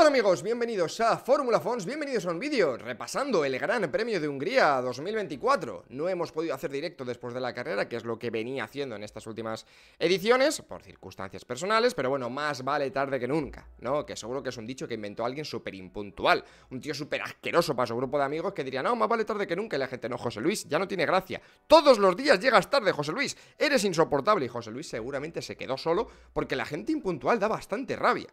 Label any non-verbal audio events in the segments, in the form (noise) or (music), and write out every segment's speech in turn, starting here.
Hola amigos, bienvenidos a Fórmula Fons, bienvenidos a un vídeo repasando el Gran Premio de Hungría 2024. No hemos podido hacer directo después de la carrera, que es lo que venía haciendo en estas últimas ediciones, por circunstancias personales, pero bueno, más vale tarde que nunca, ¿no? Que seguro que es un dicho que inventó alguien súper impuntual, un tío súper asqueroso para su grupo de amigos que diría, no, más vale tarde que nunca, y la gente, no, José Luis, ya no tiene gracia. Todos los días llegas tarde, José Luis, eres insoportable, y José Luis seguramente se quedó solo porque la gente impuntual da bastante rabia.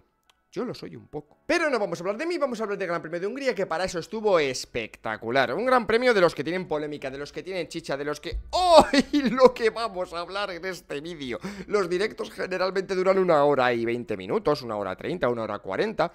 Yo lo soy un poco. Pero no vamos a hablar de mí, vamos a hablar del Gran Premio de Hungría, que para eso estuvo espectacular. Un gran premio de los que tienen polémica, de los que tienen chicha, de los que... ¡Hoy (laughs) lo que vamos a hablar en este vídeo! Los directos generalmente duran una hora y veinte minutos, una hora treinta, una hora cuarenta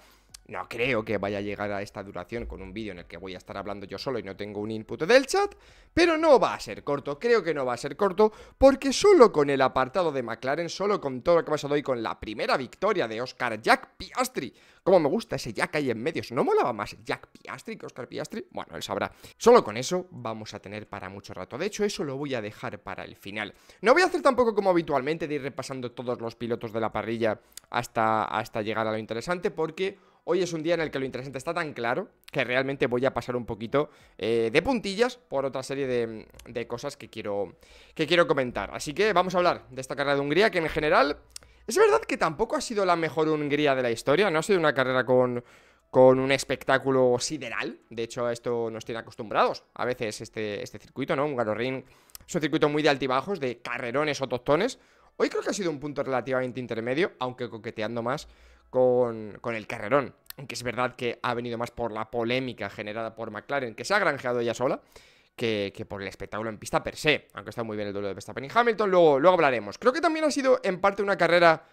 no creo que vaya a llegar a esta duración con un vídeo en el que voy a estar hablando yo solo y no tengo un input del chat, pero no va a ser corto, creo que no va a ser corto, porque solo con el apartado de McLaren, solo con todo lo que ha pasado hoy, con la primera victoria de Oscar Jack Piastri, como me gusta ese Jack ahí en medio, ¿no molaba más Jack Piastri que Oscar Piastri? Bueno, él sabrá. Solo con eso vamos a tener para mucho rato, de hecho eso lo voy a dejar para el final. No voy a hacer tampoco como habitualmente de ir repasando todos los pilotos de la parrilla hasta, hasta llegar a lo interesante, porque Hoy es un día en el que lo interesante está tan claro que realmente voy a pasar un poquito eh, de puntillas por otra serie de, cosas que quiero, que quiero comentar. Así que vamos a hablar de esta carrera de Hungría, que en general es verdad que tampoco ha sido la mejor Hungría de la historia, no ha sido una carrera con con un espectáculo sideral. De hecho, a esto nos tiene acostumbrados a veces este, este circuito, ¿no? Un Ring es un circuito muy de altibajos, de carrerones o toctones Hoy creo que ha sido un punto relativamente intermedio, aunque coqueteando más con, con el carrerón. Aunque es verdad que ha venido más por la polémica generada por McLaren, que se ha granjeado ella sola, que, por el espectáculo en pista per se. Aunque está muy bien el duelo de Verstappen y Hamilton, luego, luego hablaremos. Creo que también ha sido en parte una carrera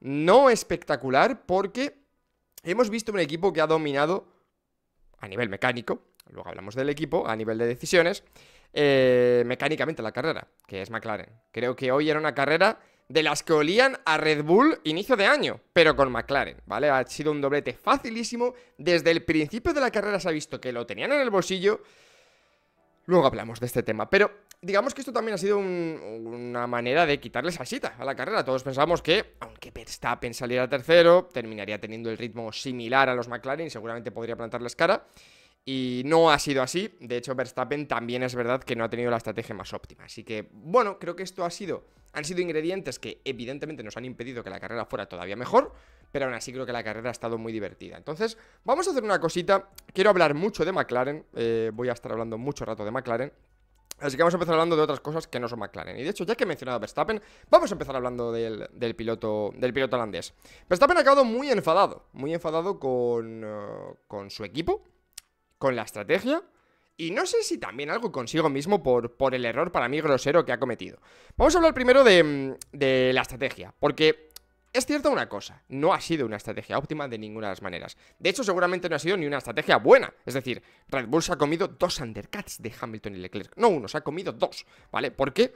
no espectacular porque hemos visto un equipo que ha dominado a nivel mecánico, luego hablamos del equipo, a nivel de decisiones, eh, mecánicamente la carrera, que es McLaren. Creo que hoy era una carrera de las que olían a Red Bull inicio de año, pero con McLaren, ¿vale? Ha sido un doblete facilísimo. Desde el principio de la carrera se ha visto que lo tenían en el bolsillo. Luego hablamos de este tema, pero digamos que esto también ha sido una manera de quitarle salsita a la carrera. Todos pensamos que, aunque Verstappen saliera tercero, terminaría teniendo el ritmo similar a los McLaren y seguramente podría plantarles cara. Y no ha sido así. De hecho, Verstappen también es verdad que no ha tenido la estrategia más óptima. Así que, bueno, creo que esto ha sido. Han sido ingredientes que evidentemente nos han impedido que la carrera fuera todavía mejor. Pero aún así creo que la carrera ha estado muy divertida. Entonces, vamos a hacer una cosita. Quiero hablar mucho de McLaren. Eh, voy a estar hablando mucho rato de McLaren. Así que vamos a empezar hablando de otras cosas que no son McLaren. Y de hecho, ya que he mencionado a Verstappen, vamos a empezar hablando del, piloto, del piloto holandés. Verstappen ha quedado muy enfadado. Muy enfadado con, eh, con su equipo con la estrategia y no sé si también algo consigo mismo por, por el error para mí grosero que ha cometido. Vamos a hablar primero de, mm, la estrategia, porque es cierto una cosa, no ha sido una estrategia óptima de ninguna de las maneras. De hecho, seguramente no ha sido ni una estrategia buena. Es decir, Red Bull se ha comido dos undercuts de Hamilton y Leclerc. No uno, se ha comido dos, ¿vale? ¿Por qué?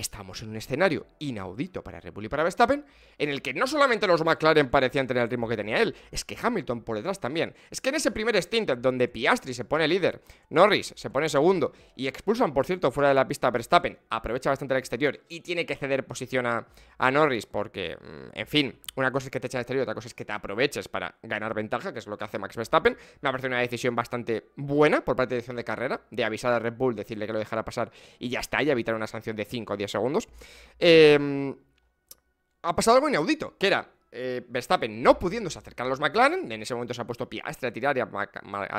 estamos en un escenario inaudito para Red Bull y para Verstappen, en el que no solamente los McLaren parecían tener el ritmo que tenía él, es que Hamilton por detrás también. Es que en ese primer stint donde Piastri se pone líder, Norris se pone segundo y expulsan, por cierto, fuera de la pista a Verstappen, aprovecha bastante el exterior y tiene que ceder posición a, Norris porque, mm, en fin, una cosa es que te echa al exterior, otra cosa es que te aproveches para ganar ventaja, que es lo que hace Max Verstappen. Me ha parecido una decisión bastante buena por parte de dirección de carrera, de avisar a Red Bull, decirle que lo dejara pasar y ya está, y evitar una sanción de 5 o 10 segundos. Em, ha pasado algo inaudito, que era eh, Verstappen no pudiéndose acercar a los McLaren, en ese momento se ha puesto Piastre a tirar y a,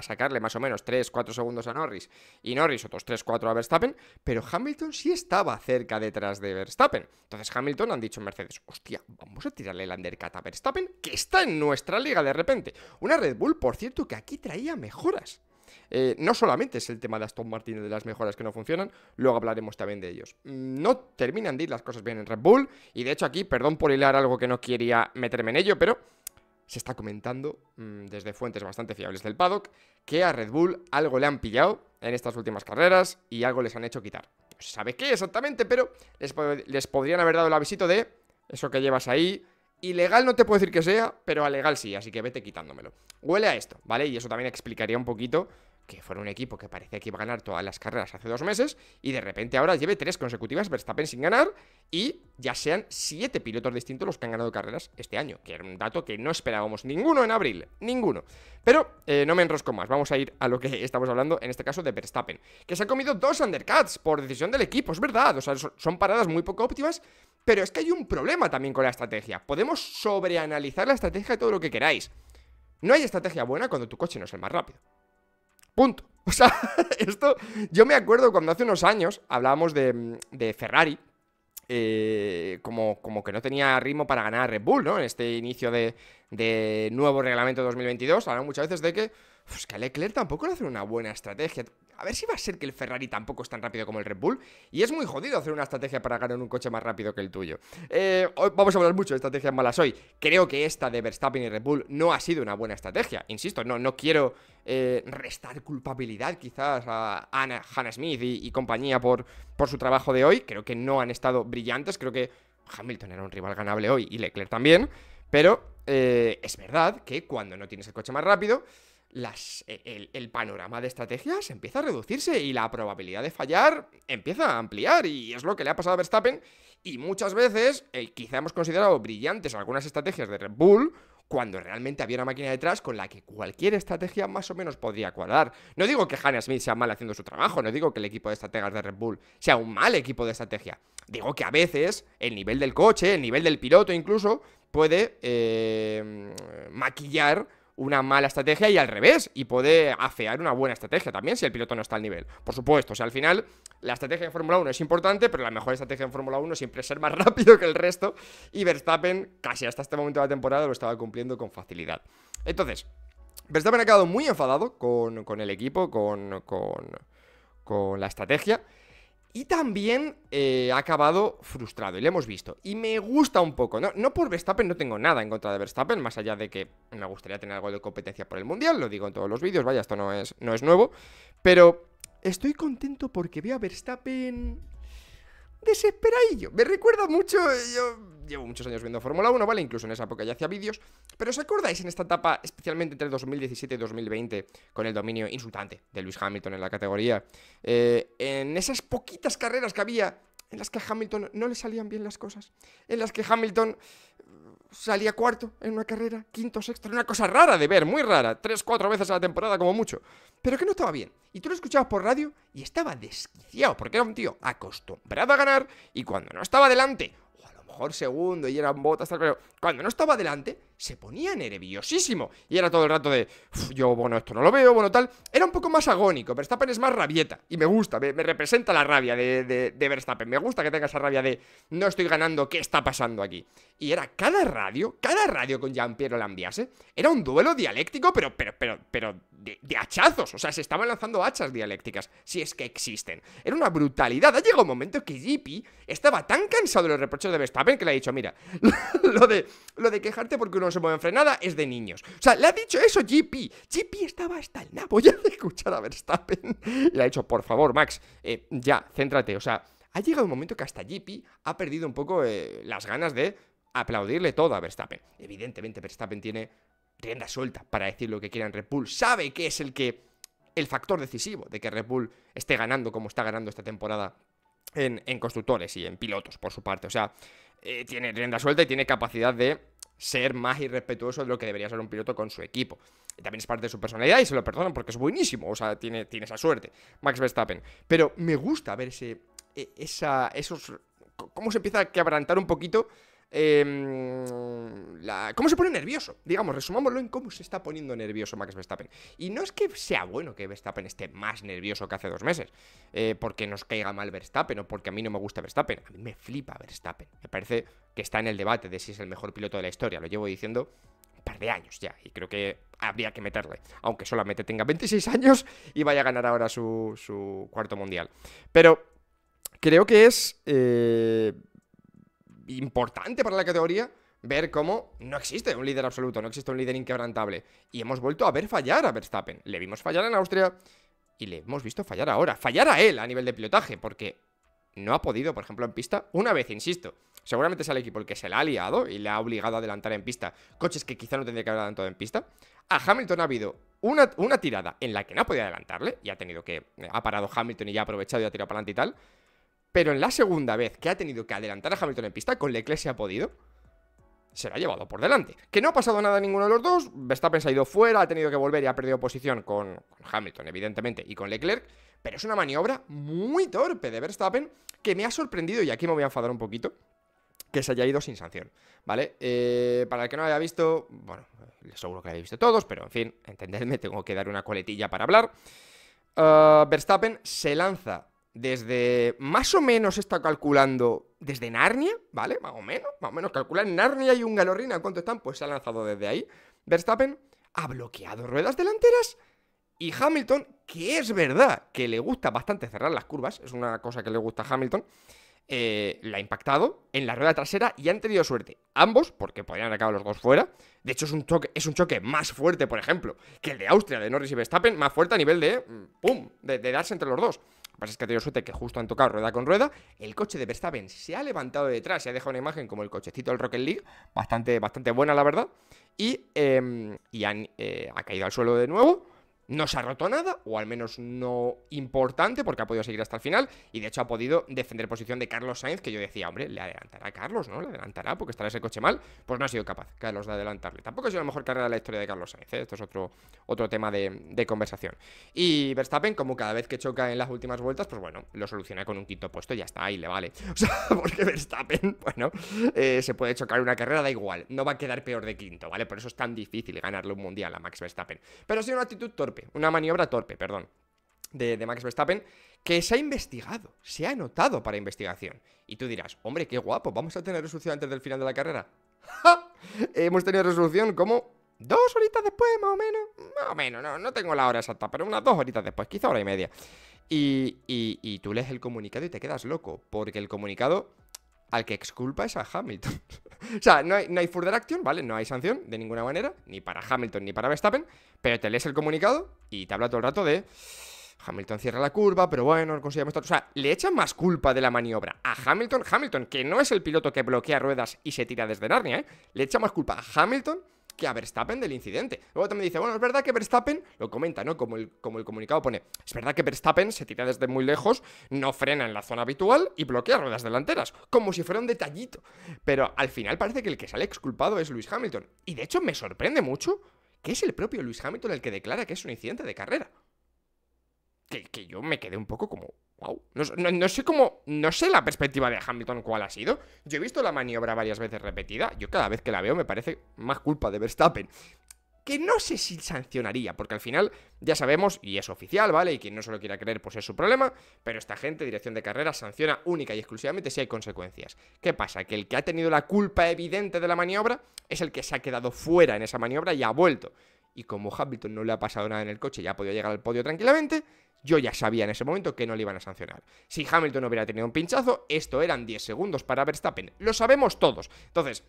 sacarle más o menos 3-4 segundos a Norris, y Norris otros 3-4 a Verstappen, pero Hamilton sí estaba cerca detrás de Verstappen. Entonces Hamilton han dicho en Mercedes, hostia, vamos a tirarle el undercut a Verstappen, que está en nuestra liga de repente. Una Red Bull, por cierto, que aquí traía mejoras. Eh, no solamente es el tema de Aston Martin de las mejoras que no funcionan, luego hablaremos también de ellos. Mm, no terminan de ir las cosas bien en Red Bull, y de hecho aquí, perdón por hilar algo que no quería meterme en ello, pero se está comentando mm, desde fuentes bastante fiables del paddock que a Red Bull algo le han pillado en estas últimas carreras y algo les han hecho quitar. No se sabe qué exactamente, pero les, les podrían haber dado el visita de eso que llevas ahí, Ilegal no te puedo decir que sea, pero a legal sí, así que vete quitándomelo. Huele a esto, ¿vale? Y eso también explicaría un poquito que fuera un equipo que parecía que iba a ganar todas las carreras hace dos meses y de repente ahora lleve tres consecutivas Verstappen sin ganar y ya sean siete pilotos distintos los que han ganado carreras este año, que era un dato que no esperábamos ninguno en abril, ninguno. Pero eh, no me enrosco más, vamos a ir a lo que (laughs) estamos hablando, en este caso de Verstappen, que se ha comido dos undercuts por decisión del equipo, es verdad, o sea, son paradas muy poco óptimas, pero es que hay un problema también con la estrategia, podemos sobreanalizar la estrategia de todo lo que queráis. No hay estrategia buena cuando tu coche no es el más rápido. Punto. (laughs) O sea, esto, yo me acuerdo cuando hace unos años hablábamos de, Ferrari, eh, como, como que no tenía ritmo para ganar Red Bull, ¿no? En este inicio de, nuevo reglamento 2022, hablábamos muchas veces de que, pues que a Leclerc tampoco le hace una buena estrategia a ver si va a ser que el Ferrari tampoco es tan rápido como el Red Bull. Y es muy jodido hacer una estrategia para ganar un coche más rápido que el tuyo. Eh, vamos a hablar mucho de estrategias malas hoy. Creo que esta de Verstappen y Red Bull no ha sido una buena estrategia. Insisto, no, no quiero eh, restar culpabilidad quizás a Anna, Hannah Smith y, compañía por, por su trabajo de hoy. Creo que no han estado brillantes. Creo que Hamilton era un rival ganable hoy y Leclerc también. Pero eh, es verdad que cuando no tienes el coche más rápido las, e, el, panorama de estrategias empieza a reducirse y la probabilidad de fallar empieza a ampliar y es lo que le ha pasado a Verstappen y muchas veces eh, quizá hemos considerado brillantes algunas estrategias de Red Bull cuando realmente había una máquina detrás con la que cualquier estrategia más o menos podría cuadrar. No digo que Hannah Smith sea mal haciendo su trabajo, no digo que el equipo de estrategas de Red Bull sea un mal equipo de estrategia. Digo que a veces el nivel del coche, el nivel del piloto incluso, puede eh, maquillar una mala estrategia y al revés, y puede afear una buena estrategia también si el piloto no está al nivel. Por supuesto, o sea, al final la estrategia en Fórmula 1 es importante, pero la mejor estrategia en Fórmula 1 siempre es ser más (laughs) rápido que el resto, y Verstappen casi hasta este momento de la temporada lo estaba cumpliendo con facilidad. Entonces, Verstappen ha quedado muy enfadado con, el equipo, con, con, con la estrategia. Y también eh, ha acabado frustrado, y lo hemos visto. Y me gusta un poco, ¿no? No por Verstappen, no tengo nada en contra de Verstappen, más allá de que me gustaría tener algo de competencia por el Mundial, lo digo en todos los vídeos, vaya, esto no es, no es nuevo. Pero estoy contento porque veo a Verstappen desesperadillo. Me recuerda mucho. Yo llevo muchos años viendo Fórmula 1, ¿vale? Incluso en esa época ya hacía vídeos. Pero ¿os acordáis en esta etapa, especialmente entre 2017 y 2020, con el dominio insultante de Lewis Hamilton en la categoría? Eh, en esas poquitas carreras que había en las que a Hamilton no le salían bien las cosas, en las que Hamilton salía cuarto en una carrera, quinto, sexto, era una cosa rara de ver, muy rara, tres, cuatro veces a la temporada como mucho, pero que no estaba bien. Y tú lo escuchabas por radio y estaba desquiciado, porque era un tío acostumbrado a ganar y cuando no estaba delante, o a lo mejor segundo y eran botas, pero cuando no estaba delante, se ponía nerviosísimo. Y era todo el rato de, yo, bueno, esto no lo veo, bueno, tal. Era un poco más agónico, Verstappen es más rabieta. Y me gusta, me, representa la rabia de, Verstappen. Me gusta que tenga esa rabia de, no estoy ganando, ¿qué está pasando aquí? Y era cada radio, cada radio con Jean-Pierre Lambiase, era un duelo dialéctico, pero, pero, pero, pero de, hachazos. O sea, se estaban lanzando hachas dialécticas, si es que existen. Era una brutalidad. Ha llegado un momento que J.P. estaba tan cansado de los reproches de Verstappen que le ha dicho, mira, (laughs) lo de, lo de quejarte porque uno no se mueve en frenada es de niños. O sea, le ha dicho eso GP. GP estaba hasta el nabo (laughs) ya de escuchar a Verstappen. le ha dicho, por favor, Max, eh, ya, céntrate. O sea, ha llegado un momento que hasta GP ha perdido un poco eh, las ganas de aplaudirle todo a Verstappen. Evidentemente, Verstappen tiene rienda suelta para decir lo que quiera en Red Bull. Sabe que es el que el factor decisivo de que Red Bull esté ganando como está ganando esta temporada en, constructores y en pilotos por su parte. O sea, eh, tiene rienda suelta y tiene capacidad de ser más irrespetuoso de lo que debería ser un piloto con su equipo. y También es parte de su personalidad y se lo perdonan porque es buenísimo, o sea, tiene, tiene esa suerte, Max Verstappen. Pero me gusta ver ese, e, esa, esos, cómo se empieza a quebrantar un poquito Em, cómo se pone nervioso. Digamos, resumámoslo en cómo se está poniendo nervioso Max Verstappen. Y no es que sea bueno que Verstappen esté más nervioso que hace dos meses, eh, porque nos caiga mal Verstappen o porque a mí no me gusta Verstappen. A mí me flipa Verstappen. Me parece que está en el debate de si es el mejor piloto de la historia. Lo llevo diciendo un par de años ya y creo que habría que meterle, aunque solamente tenga 26 años y vaya a ganar ahora su, cuarto mundial. Pero creo que es... Eh, importante para la categoría ver cómo no existe un líder absoluto, no existe un líder inquebrantable. Y hemos vuelto a ver fallar a Verstappen. Le vimos fallar en Austria y le hemos visto fallar ahora. Fallar a él a nivel de pilotaje, porque no ha podido, por ejemplo, en pista, una vez, insisto. Seguramente es el equipo el que se le ha liado y le ha obligado a adelantar en pista coches que quizá no tendría que haber adelantado en pista. A Hamilton ha habido una, una tirada en la que no ha podido adelantarle y ha tenido que. Ha parado Hamilton y ya ha aprovechado y ha tirado para adelante y tal. Pero en la segunda vez que ha tenido que adelantar a Hamilton en pista, con Leclerc se ha podido, se lo ha llevado por delante. Que no ha pasado nada a ninguno de los dos, Verstappen se ha ido fuera, ha tenido que volver y ha perdido posición con, Hamilton, evidentemente, y con Leclerc, pero es una maniobra muy torpe de Verstappen que me ha sorprendido, y aquí me voy a enfadar un poquito, que se haya ido sin sanción, ¿vale? Eh, para el que no haya visto, bueno, eh, seguro que lo habéis visto todos, pero en fin, entendedme, (laughs) tengo que dar una coletilla para hablar. Ah, Verstappen se lanza desde más o menos está calculando desde Narnia, ¿vale? Más o menos, más o menos calcular Narnia y un galorrina cuánto están, pues se ha lanzado desde ahí. Verstappen ha bloqueado ruedas delanteras y Hamilton, que es verdad que le gusta bastante cerrar las curvas, es una cosa que le gusta a Hamilton, eh, la ha impactado en la rueda trasera y han tenido suerte. Ambos, porque podrían acabar los dos fuera. De hecho, es un, choque, es un choque más fuerte, por ejemplo, que el de Austria, de Norris y Verstappen, más fuerte a nivel de, mm, ¡pum!, de darse entre los dos. Lo que pasa es que ha tenido suerte que justo han tocado rueda con rueda. El coche de Verstappen se ha levantado de detrás se ha dejado una imagen como el cochecito del Rocket League. Bastante, bastante buena, la verdad. Y, em, eh, ha caído al suelo de nuevo. No se ha roto nada, o al menos no importante, porque ha podido seguir hasta el final y de hecho ha podido defender posición de Carlos Sainz, que yo decía, hombre, le adelantará a Carlos, ¿no? Le adelantará porque estará ese coche mal. Pues no ha sido capaz, Carlos, de adelantarle. Tampoco ha sido la mejor carrera de la historia de Carlos Sainz, ¿eh? esto es otro, otro tema de, conversación. Y Verstappen, como cada vez que choca en las últimas vueltas, pues bueno, lo soluciona con un quinto puesto y ya está, ahí le vale. (laughs) O sea, porque Verstappen, bueno, eh, se puede chocar una carrera, da igual, no va a quedar peor de quinto, ¿vale? Por eso es tan difícil ganarle un mundial a Max Verstappen. Pero ha sido una actitud torpe una maniobra torpe, perdón, de, Max Verstappen, que se ha investigado, se ha anotado para investigación. Y tú dirás, hombre, qué guapo, vamos a tener resolución antes del final de la carrera. (laughs) Hemos tenido resolución como dos horitas después, más o menos. Más o menos, no, no tengo la hora exacta, pero unas dos horitas después, quizá hora y media. Y, y tú lees el comunicado y te quedas loco, porque el comunicado al que exculpa es a Hamilton. (laughs) o sea, no hay, no hay further action, ¿vale? No hay sanción de ninguna manera, ni para Hamilton ni para Verstappen, pero te lees el comunicado y te habla todo el rato de... Hamilton cierra la curva, pero bueno, no conseguimos... O sea, le echan más culpa de la maniobra a Hamilton. Hamilton, que no es el piloto que bloquea ruedas y se tira desde Narnia, ¿eh? Le echa más culpa a Hamilton que a Verstappen del incidente. Luego también dice, bueno, es verdad que Verstappen, lo comenta, ¿no? Como el, como el comunicado pone, es verdad que Verstappen se tira desde muy lejos, no frena en la zona habitual y bloquea ruedas delanteras, como si fuera un detallito. Pero al final parece que el que sale exculpado es Lewis Hamilton. Y de hecho me sorprende mucho que es el propio Lewis Hamilton el que declara que es un incidente de carrera que, yo me quedé un poco como, wow. No, no, sé cómo, no sé la perspectiva de Hamilton cuál ha sido. Yo he visto la maniobra varias veces repetida. Yo cada vez que la veo me parece más culpa de Verstappen. Que no sé si sancionaría, porque al final ya sabemos, y es oficial, ¿vale? Y quien no se lo quiera creer, pues es su problema. Pero esta gente, dirección de carrera, sanciona única y exclusivamente si hay consecuencias. ¿Qué pasa? Que el que ha tenido la culpa evidente de la maniobra es el que se ha quedado fuera en esa maniobra y ha vuelto y como Hamilton no le ha pasado nada en el coche y ha podido llegar al podio tranquilamente, yo ya sabía en ese momento que no le iban a sancionar. Si Hamilton hubiera tenido un pinchazo, esto eran 10 segundos para Verstappen. Lo sabemos todos. Entonces,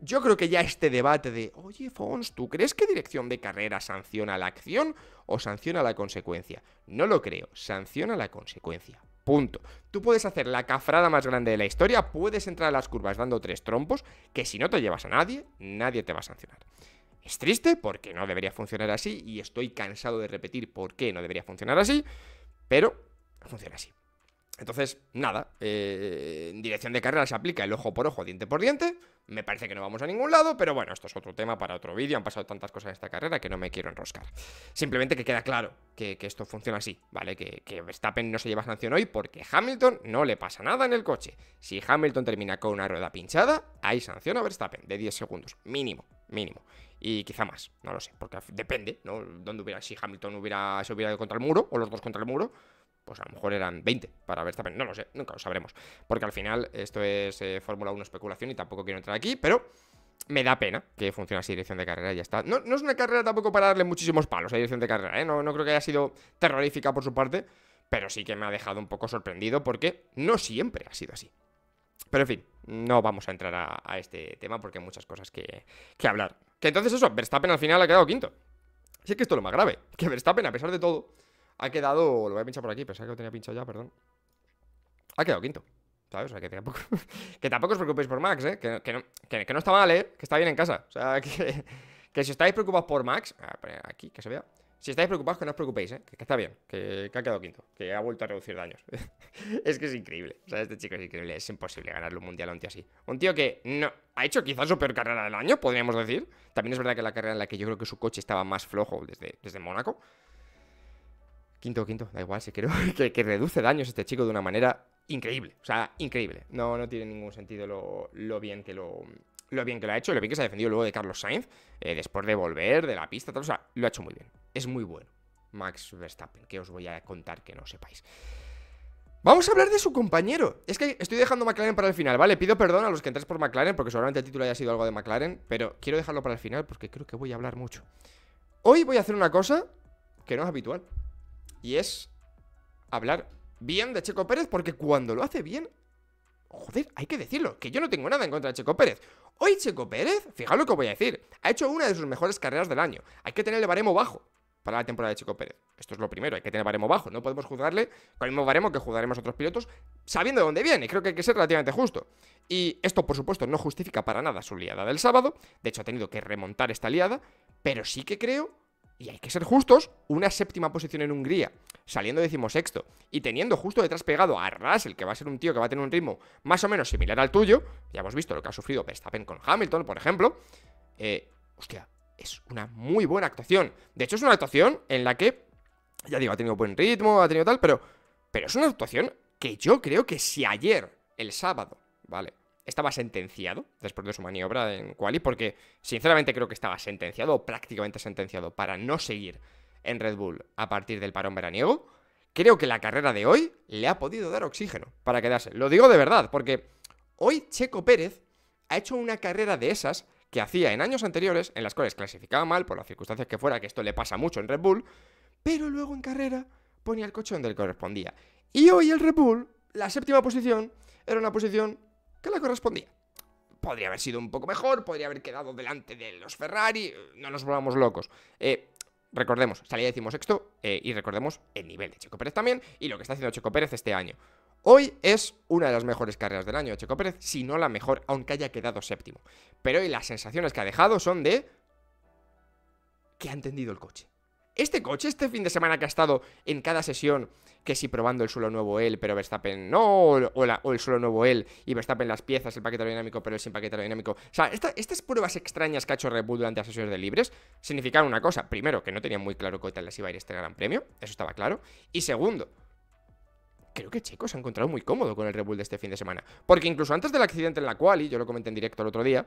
yo creo que ya este debate de, oye Fons, ¿tú crees que dirección de carrera sanciona la acción o sanciona la consecuencia? No lo creo, sanciona la consecuencia. Punto. Tú puedes hacer la cafrada más grande de la historia, puedes entrar a las curvas dando tres trompos, que si no te llevas a nadie, nadie te va a sancionar. Es triste porque no debería funcionar así y estoy cansado de repetir por qué no debería funcionar así, pero funciona así. Entonces, nada, eh, dirección de carrera se aplica el ojo por ojo, diente por diente. Me parece que no vamos a ningún lado, pero bueno, esto es otro tema para otro vídeo. Han pasado tantas cosas en esta carrera que no me quiero enroscar. Simplemente que queda claro que, esto funciona así, ¿vale? Que, que, Verstappen no se lleva sanción hoy porque Hamilton no le pasa nada en el coche. Si Hamilton termina con una rueda pinchada, hay sanción a Verstappen de 10 segundos, mínimo, mínimo y quizá más, no lo sé, porque depende, ¿no? ¿Dónde hubiera, si Hamilton hubiera, se hubiera ido contra el muro, o los dos contra el muro, pues a lo mejor eran 20 para ver pena, no lo sé, nunca lo sabremos, porque al final esto es eh, Fórmula 1 especulación y tampoco quiero entrar aquí, pero me da pena que funcione así dirección de carrera y ya está. No, no, es una carrera tampoco para darle muchísimos palos a dirección de carrera, ¿eh? no, no creo que haya sido terrorífica por su parte, pero sí que me ha dejado un poco sorprendido porque no siempre ha sido así. Pero en fin, no vamos a entrar a, este tema porque hay muchas cosas que, hablar. Que entonces eso, Verstappen al final ha quedado quinto. Sí que esto es lo más grave, (laughs) que Verstappen a pesar de todo ha quedado, lo voy a pinchar por aquí, pensaba que lo tenía pinchado ya, perdón. Ha quedado quinto. ¿Sabes? O sea, que tampoco, (laughs) que tampoco os preocupéis por Max, ¿eh? Que, no, que, está mal, ¿eh? Que está bien en casa. O sea, (laughs) que, que si estáis preocupados por Max, aquí, que se vea, si estáis preocupados, que no os preocupéis, ¿eh? que, está bien, que, ha quedado quinto, que ha vuelto a reducir daños. (laughs) es que es increíble. O sea, este chico es increíble. Es imposible ganarle un mundial a un tío así. Un tío que no ha hecho quizás su peor carrera del año, podríamos decir. También es verdad que la carrera en la que yo creo que su coche estaba más flojo desde, desde Mónaco. Quinto, quinto, da igual, si creo. (laughs) que, reduce daños este chico de una manera increíble. O sea, increíble. No, no tiene ningún sentido lo bien que lo, lo bien que lo ha hecho, lo bien que se ha defendido luego de Carlos Sainz, eh, después de volver de la pista, tal, o sea, lo ha hecho muy bien. Es muy bueno. Max Verstappen, que os voy a contar que no sepáis. Vamos a hablar de su compañero. Es que estoy dejando McLaren para el final, ¿vale? Pido perdón a los que entréis por McLaren, porque seguramente el título haya sido algo de McLaren, pero quiero dejarlo para el final porque creo que voy a hablar mucho. Hoy voy a hacer una cosa que no es habitual, y es hablar bien de Checo Pérez, porque cuando lo hace bien, Joder, hay que decirlo, que yo no tengo nada en contra de Checo Pérez. Hoy Checo Pérez, fijaos lo que voy a decir, ha hecho una de sus mejores carreras del año. Hay que tenerle baremo bajo para la temporada de Checo Pérez. Esto es lo primero, hay que tener baremo bajo. No podemos juzgarle con el mismo baremo que juzgaremos otros pilotos, sabiendo de dónde viene. Creo que hay que ser relativamente justo. Y esto, por supuesto, no justifica para nada su liada del sábado. De hecho, ha tenido que remontar esta liada. Pero sí que creo y hay que ser justos, una séptima posición en Hungría, saliendo decimosexto, y teniendo justo detrás pegado a Russell, que va a ser un tío que va a tener un ritmo más o menos similar al tuyo, ya hemos visto lo que ha sufrido Verstappen con Hamilton, por ejemplo, eh, hostia, es una muy buena actuación. De hecho, es una actuación en la que, ya digo, ha tenido buen ritmo, ha tenido tal, pero, pero es una actuación que yo creo que si ayer, el sábado, ¿vale? estaba sentenciado después de su maniobra en Quali, porque sinceramente creo que estaba sentenciado o prácticamente sentenciado para no seguir en Red Bull a partir del parón veraniego. Creo que la carrera de hoy le ha podido dar oxígeno para quedarse. Lo digo de verdad, porque hoy Checo Pérez ha hecho una carrera de esas que hacía en años anteriores, en las cuales clasificaba mal por las circunstancias que fuera, que esto le pasa mucho en Red Bull, pero luego en carrera ponía el coche donde le correspondía. Y hoy el Red Bull, la séptima posición, era una posición que le correspondía. Podría haber sido un poco mejor, podría haber quedado delante de los Ferrari, no nos volvamos locos. Eh, recordemos, salía decimos eh, y recordemos el nivel de Checo Pérez también y lo que está haciendo Checo Pérez este año. Hoy es una de las mejores carreras del año de Checo Pérez, si no la mejor, aunque haya quedado séptimo. Pero hoy las sensaciones que ha dejado son de que ha entendido el coche. Este coche, este fin de semana que ha estado en cada sesión, que si probando el suelo nuevo él, pero Verstappen no, o, el suelo nuevo él, y Verstappen las piezas, el paquete aerodinámico, pero el sin paquete aerodinámico. O sea, estas pruebas extrañas que ha hecho Red Bull durante las sesiones de libres significaron una cosa. Primero, que no tenían muy claro qué tal les iba a ir este gran premio, eso estaba claro. Y segundo, creo que chicos se ha encontrado muy cómodo con el Red Bull de este fin de semana. Porque incluso antes del accidente en la cual, y yo lo comenté en directo el otro día,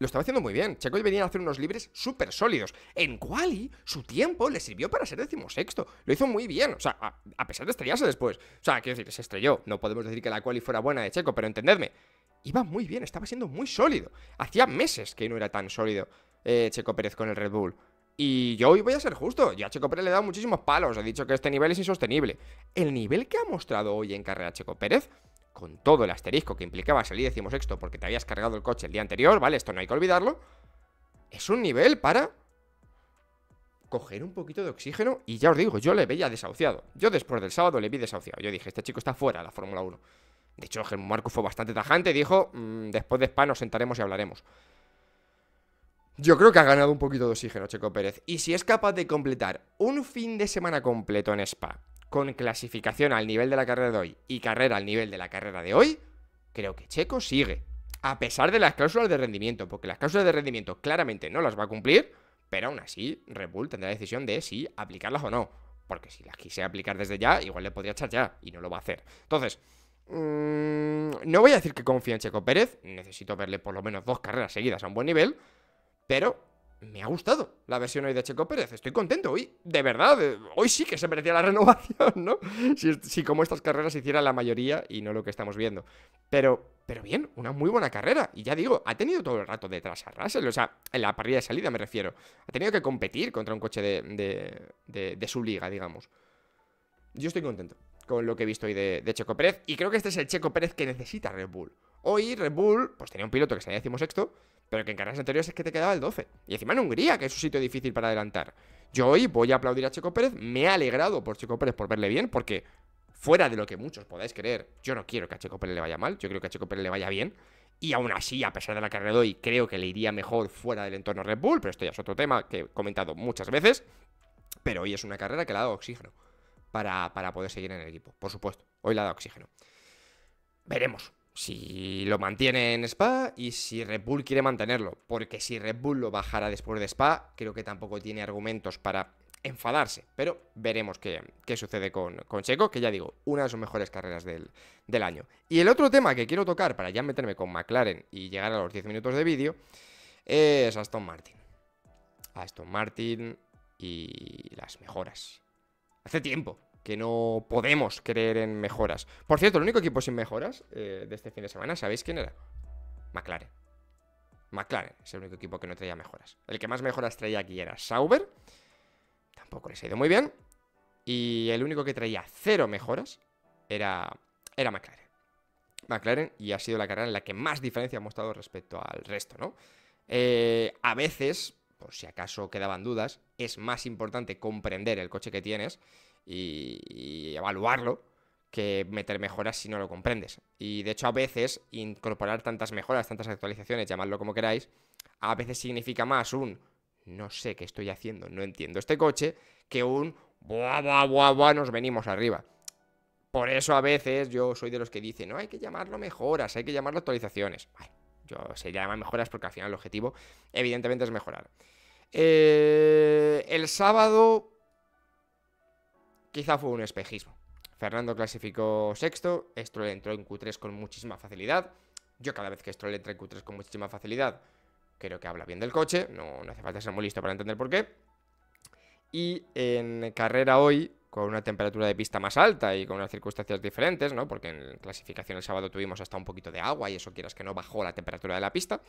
lo estaba haciendo muy bien. Checo venía a hacer unos libres súper sólidos. En quali, su tiempo le sirvió para ser decimosexto. Lo hizo muy bien. O sea, a, pesar de estrellarse después. O sea, quiero decir, se estrelló. No podemos decir que la quali fuera buena de Checo, pero entendedme. Iba muy bien, estaba siendo muy sólido. Hacía meses que no era tan sólido eh, Checo Pérez con el Red Bull. Y yo hoy voy a ser justo. Yo a Checo Pérez le he dado muchísimos palos. He dicho que este nivel es insostenible. El nivel que ha mostrado hoy en carrera Checo Pérez con todo el asterisco que implicaba salir decimosexto porque te habías cargado el coche el día anterior, ¿vale? Esto no hay que olvidarlo. Es un nivel para coger un poquito de oxígeno y ya os digo, yo le veía desahuciado. Yo después del sábado le vi desahuciado. Yo dije, este chico está fuera de la Fórmula 1. De hecho, el Marco fue bastante tajante, dijo, mm, después de Spa nos sentaremos y hablaremos. Yo creo que ha ganado un poquito de oxígeno Checo Pérez. Y si es capaz de completar un fin de semana completo en Spa, con clasificación al nivel de la carrera de hoy y carrera al nivel de la carrera de hoy, creo que Checo sigue. A pesar de las cláusulas de rendimiento, porque las cláusulas de rendimiento claramente no las va a cumplir, pero aún así Red tendrá la decisión de si aplicarlas o no. Porque si las quise aplicar desde ya, igual le podría echar ya y no lo va a hacer. Entonces, mm, no voy a decir que confío en Checo Pérez, necesito verle por lo menos dos carreras seguidas a un buen nivel, pero me ha gustado la versión hoy de Checo Pérez. Estoy contento hoy, de verdad. Eh, hoy sí que se merecía la (laughs) renovación, ¿no? Si, como estas carreras hiciera la mayoría y no lo que estamos viendo. Pero, pero bien, una muy buena carrera. Y ya digo, ha tenido todo el rato detrás a Russell, o sea, en la parrilla de salida me refiero. Ha tenido que competir contra un coche de, de, su liga, digamos. Yo estoy contento con lo que he visto hoy de, Checo Pérez. Y creo que este es el Checo Pérez que necesita Red Bull. Hoy Red Bull, pues tenía un piloto que salía decimos sexto pero que en carreras anteriores es que te quedaba el 12. Y encima en Hungría, que es un sitio difícil para adelantar. Yo hoy voy a aplaudir a Checo Pérez. Me he alegrado por Checo Pérez por verle bien, porque fuera de lo que muchos podáis creer, yo no quiero que a Checo Pérez le vaya mal. Yo creo que a Checo Pérez le vaya bien. Y aún así, a pesar de la carrera de hoy, creo que le iría mejor fuera del entorno Red Bull. Pero esto ya es otro tema que he comentado muchas veces. Pero hoy es una carrera que le ha dado oxígeno para, para poder seguir en el equipo. Por supuesto, hoy le ha dado oxígeno. Veremos, si lo mantiene en Spa y si Red Bull quiere mantenerlo. Porque si Red Bull lo bajara después de Spa, creo que tampoco tiene argumentos para enfadarse. Pero veremos qué, sucede con, con, Checo, que ya digo, una de sus mejores carreras del, del, año. Y el otro tema que quiero tocar para ya meterme con McLaren y llegar a los 10 minutos de vídeo es Aston Martin. Aston Martin y las mejoras. Hace tiempo que no podemos creer en mejoras. Por cierto, el único equipo sin mejoras eh, de este fin de semana, ¿sabéis quién era? McLaren. McLaren es el único equipo que no traía mejoras. El que más mejoras traía aquí era Sauber. Tampoco les ha ido muy bien. Y el único que traía cero mejoras era, era McLaren. McLaren y ha sido la carrera en la que más diferencia ha mostrado respecto al resto, ¿no? Eh, a veces, por si acaso quedaban dudas, es más importante comprender el coche que tienes y, evaluarlo que meter mejoras si no lo comprendes. Y de hecho a veces incorporar tantas mejoras, tantas actualizaciones, llamadlo como queráis, a veces significa más un no sé qué estoy haciendo, no entiendo este coche, que un buah, buah, buah, buah, nos venimos arriba. Por eso a veces yo soy de los que dicen, no, hay que llamarlo mejoras, hay que llamarlo actualizaciones. yo se llama mejoras porque al final el objetivo evidentemente es mejorar. Eh, el sábado Quizá fue un espejismo. Fernando clasificó sexto, Stroll entró en Q3 con muchísima facilidad. Yo cada vez que Stroll entra en Q3 con muchísima facilidad, creo que habla bien del coche, no, no hace falta ser muy listo para entender por qué. Y en carrera hoy, con una temperatura de pista más alta y con unas circunstancias diferentes, ¿no? Porque en clasificación el sábado tuvimos hasta un poquito de agua y eso quieras que no bajó la temperatura de la pista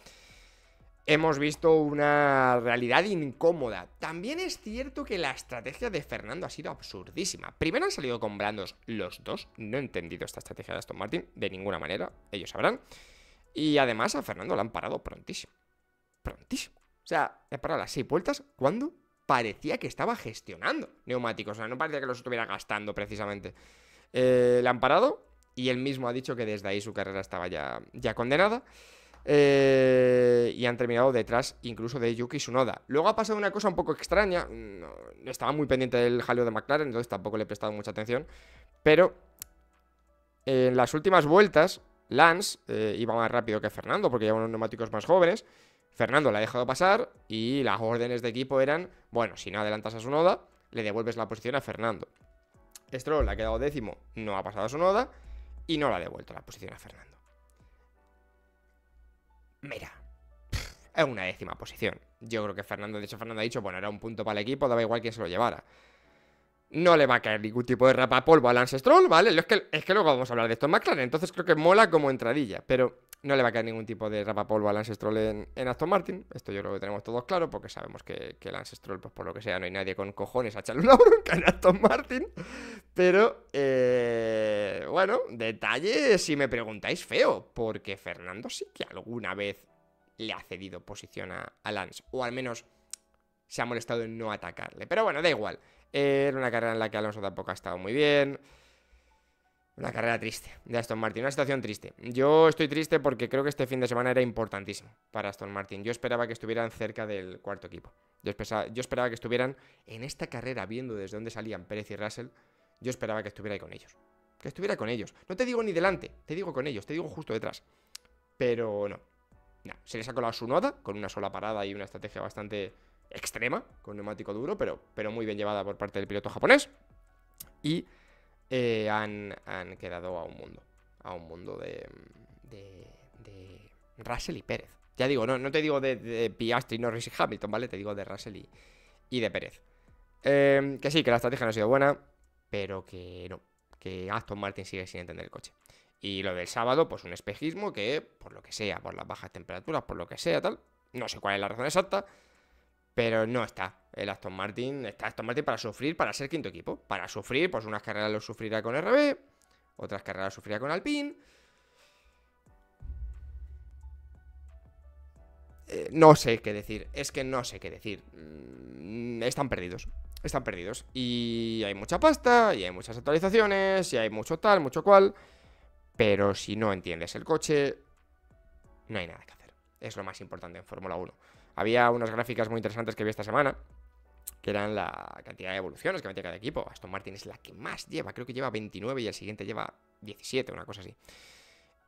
hemos visto una realidad incómoda. También es cierto que la estrategia de Fernando ha sido absurdísima. Primero han salido con blandos los dos. No he entendido esta estrategia de Aston Martin de ninguna manera, ellos sabrán. Y además a Fernando la han parado prontísimo. Prontísimo. O sea, he parado las seis vueltas cuando parecía que estaba gestionando neumáticos. O sea, no parecía que los estuviera gastando precisamente. Eh, han parado y él mismo ha dicho que desde ahí su carrera estaba ya, ya condenada. Eh, y han terminado detrás incluso de Yuki Noda Luego ha pasado una cosa un poco extraña. No, estaba muy pendiente del jaleo de McLaren, entonces tampoco le he prestado mucha atención. Pero en las últimas vueltas, Lance eh, iba más rápido que Fernando porque lleva unos neumáticos más jóvenes. Fernando la ha dejado pasar y las órdenes de equipo eran, bueno, si no adelantas a su noda, le devuelves la posición a Fernando. Stroll ha quedado décimo, no ha pasado a su noda y no la ha devuelto la posición a Fernando. Mira, es una décima posición. Yo creo que Fernando, de hecho, Fernando ha dicho, bueno, era un punto para el equipo, daba igual quién se lo llevara. No le va a caer ningún tipo de rapapolvo a Lance Stroll, ¿vale? Es que, es que luego vamos a hablar de esto en McLaren, entonces creo que mola como entradilla, pero no le va a caer ningún tipo de rapapolvo a Lance Stroll en, Aston Martin. Esto yo creo que tenemos todos claro, porque sabemos que, que Lance Stroll, pues por lo que sea, no hay nadie con cojones a echarle una (laughs) bronca en Aston Martin. Pero, eh, bueno, detalle, si me preguntáis, feo, porque Fernando sí que alguna vez le ha cedido posición a, a Lance, o al menos se ha molestado en no atacarle. Pero bueno, da igual. Eh, era una carrera en la que Alonso tampoco ha estado muy bien. Una carrera triste de Aston Martin, una situación triste. Yo estoy triste porque creo que este fin de semana era importantísimo para Aston Martin. Yo esperaba que estuvieran cerca del cuarto equipo. Yo, esperaba, que estuvieran en esta carrera, viendo desde dónde salían Pérez y Russell, yo esperaba que estuviera ahí con ellos. Que estuviera con ellos. No te digo ni delante, te digo con ellos, te digo justo detrás. Pero no. Se les ha colado su noda con una sola parada y una estrategia bastante extrema, con neumático duro, pero, pero muy bien llevada por parte del piloto japonés. Y eh, han, han, quedado a un mundo. A un mundo de, de, de Russell y Pérez. Ya digo, no, no te digo de, Piastri, Norris y Hamilton, ¿vale? Te digo de Russell y, y de Pérez. Em, que sí, que la estrategia no ha sido buena, pero que no. Que Aston Martin sigue sin entender el coche. Y lo del sábado, pues un espejismo que, por lo que sea, por las bajas temperaturas, por lo que sea, tal, no sé cuál es la razón exacta, pero no está. El Aston Martin está Aston Martin para sufrir, para ser quinto equipo. Para sufrir, pues unas carreras lo sufrirá con RB, otras carreras lo sufrirá con Alpine. Eh, no sé qué decir, es que no sé qué decir. Mm, están perdidos, están perdidos. Y hay mucha pasta, y hay muchas actualizaciones, y hay mucho tal, mucho cual. Pero si no entiendes el coche, no hay nada que hacer. Es lo más importante en Fórmula 1. Había unas gráficas muy interesantes que vi esta semana, que eran la cantidad de evoluciones que metía cada equipo. Aston Martin es la que más lleva, creo que lleva 29 y el siguiente lleva 17, una cosa así.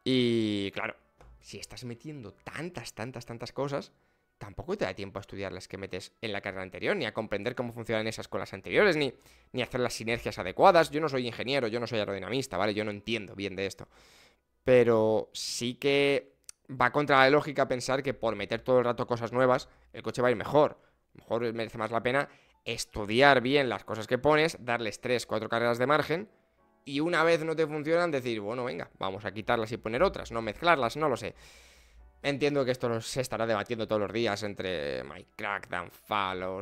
Y claro, si estás metiendo tantas, tantas, tantas cosas, tampoco te da tiempo a estudiar las que metes en la carrera anterior, ni a comprender cómo funcionan esas colas anteriores, ni, ni hacer las sinergias adecuadas. Yo no soy ingeniero, yo no soy aerodinamista, ¿vale? Yo no entiendo bien de esto. Pero sí que va contra la lógica pensar que por meter todo el rato cosas nuevas, el coche va a ir mejor. Mejor merece más la pena estudiar bien las cosas que pones, darles tres, cuatro carreras de margen y una vez no te funcionan decir, bueno, venga, vamos a quitarlas y poner otras, no mezclarlas, no lo sé. Entiendo que esto se estará debatiendo todos los días entre My Minecraft,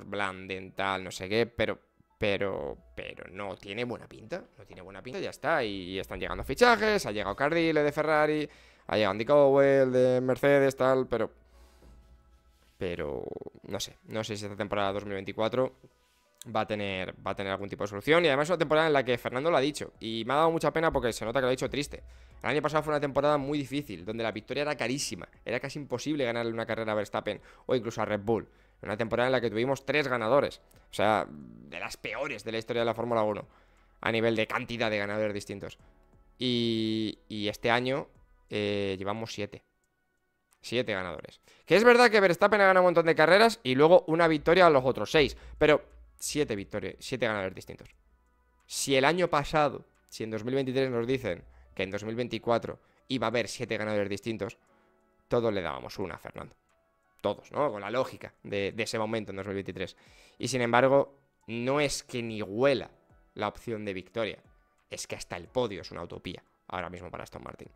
Blanden, tal, no sé qué, pero pero, pero no tiene buena pinta, no tiene buena pinta, ya está. Y están llegando fichajes, ha llegado Cardile de Ferrari, Ahí Andy el de Mercedes, tal, pero... Pero no sé, no sé si esta temporada 2024 va a tener, va a tener algún tipo de solución. Y además es una temporada en la que Fernando lo ha dicho. Y me ha dado mucha pena porque se nota que lo ha dicho triste. El año pasado fue una temporada muy difícil, donde la victoria era carísima. Era casi imposible ganarle una carrera a Verstappen o incluso a Red Bull. Una temporada en la que tuvimos tres ganadores. O sea, de las peores de la historia de la Fórmula 1. A nivel de cantidad de ganadores distintos. Y, y este año eh, llevamos siete. 7 ganadores. Que es verdad que Verstappen ha ganado un montón de carreras y luego una victoria a los otros seis. Pero siete victorias, 7 ganadores distintos. Si el año pasado, si en 2023 nos dicen que en 2024 iba a haber siete ganadores distintos, todos le dábamos una a Fernando. Todos, ¿no? Con la lógica de, de ese momento en 2023. Y sin embargo, no es que ni huela la opción de victoria. Es que hasta el podio es una utopía ahora mismo para Aston Martin.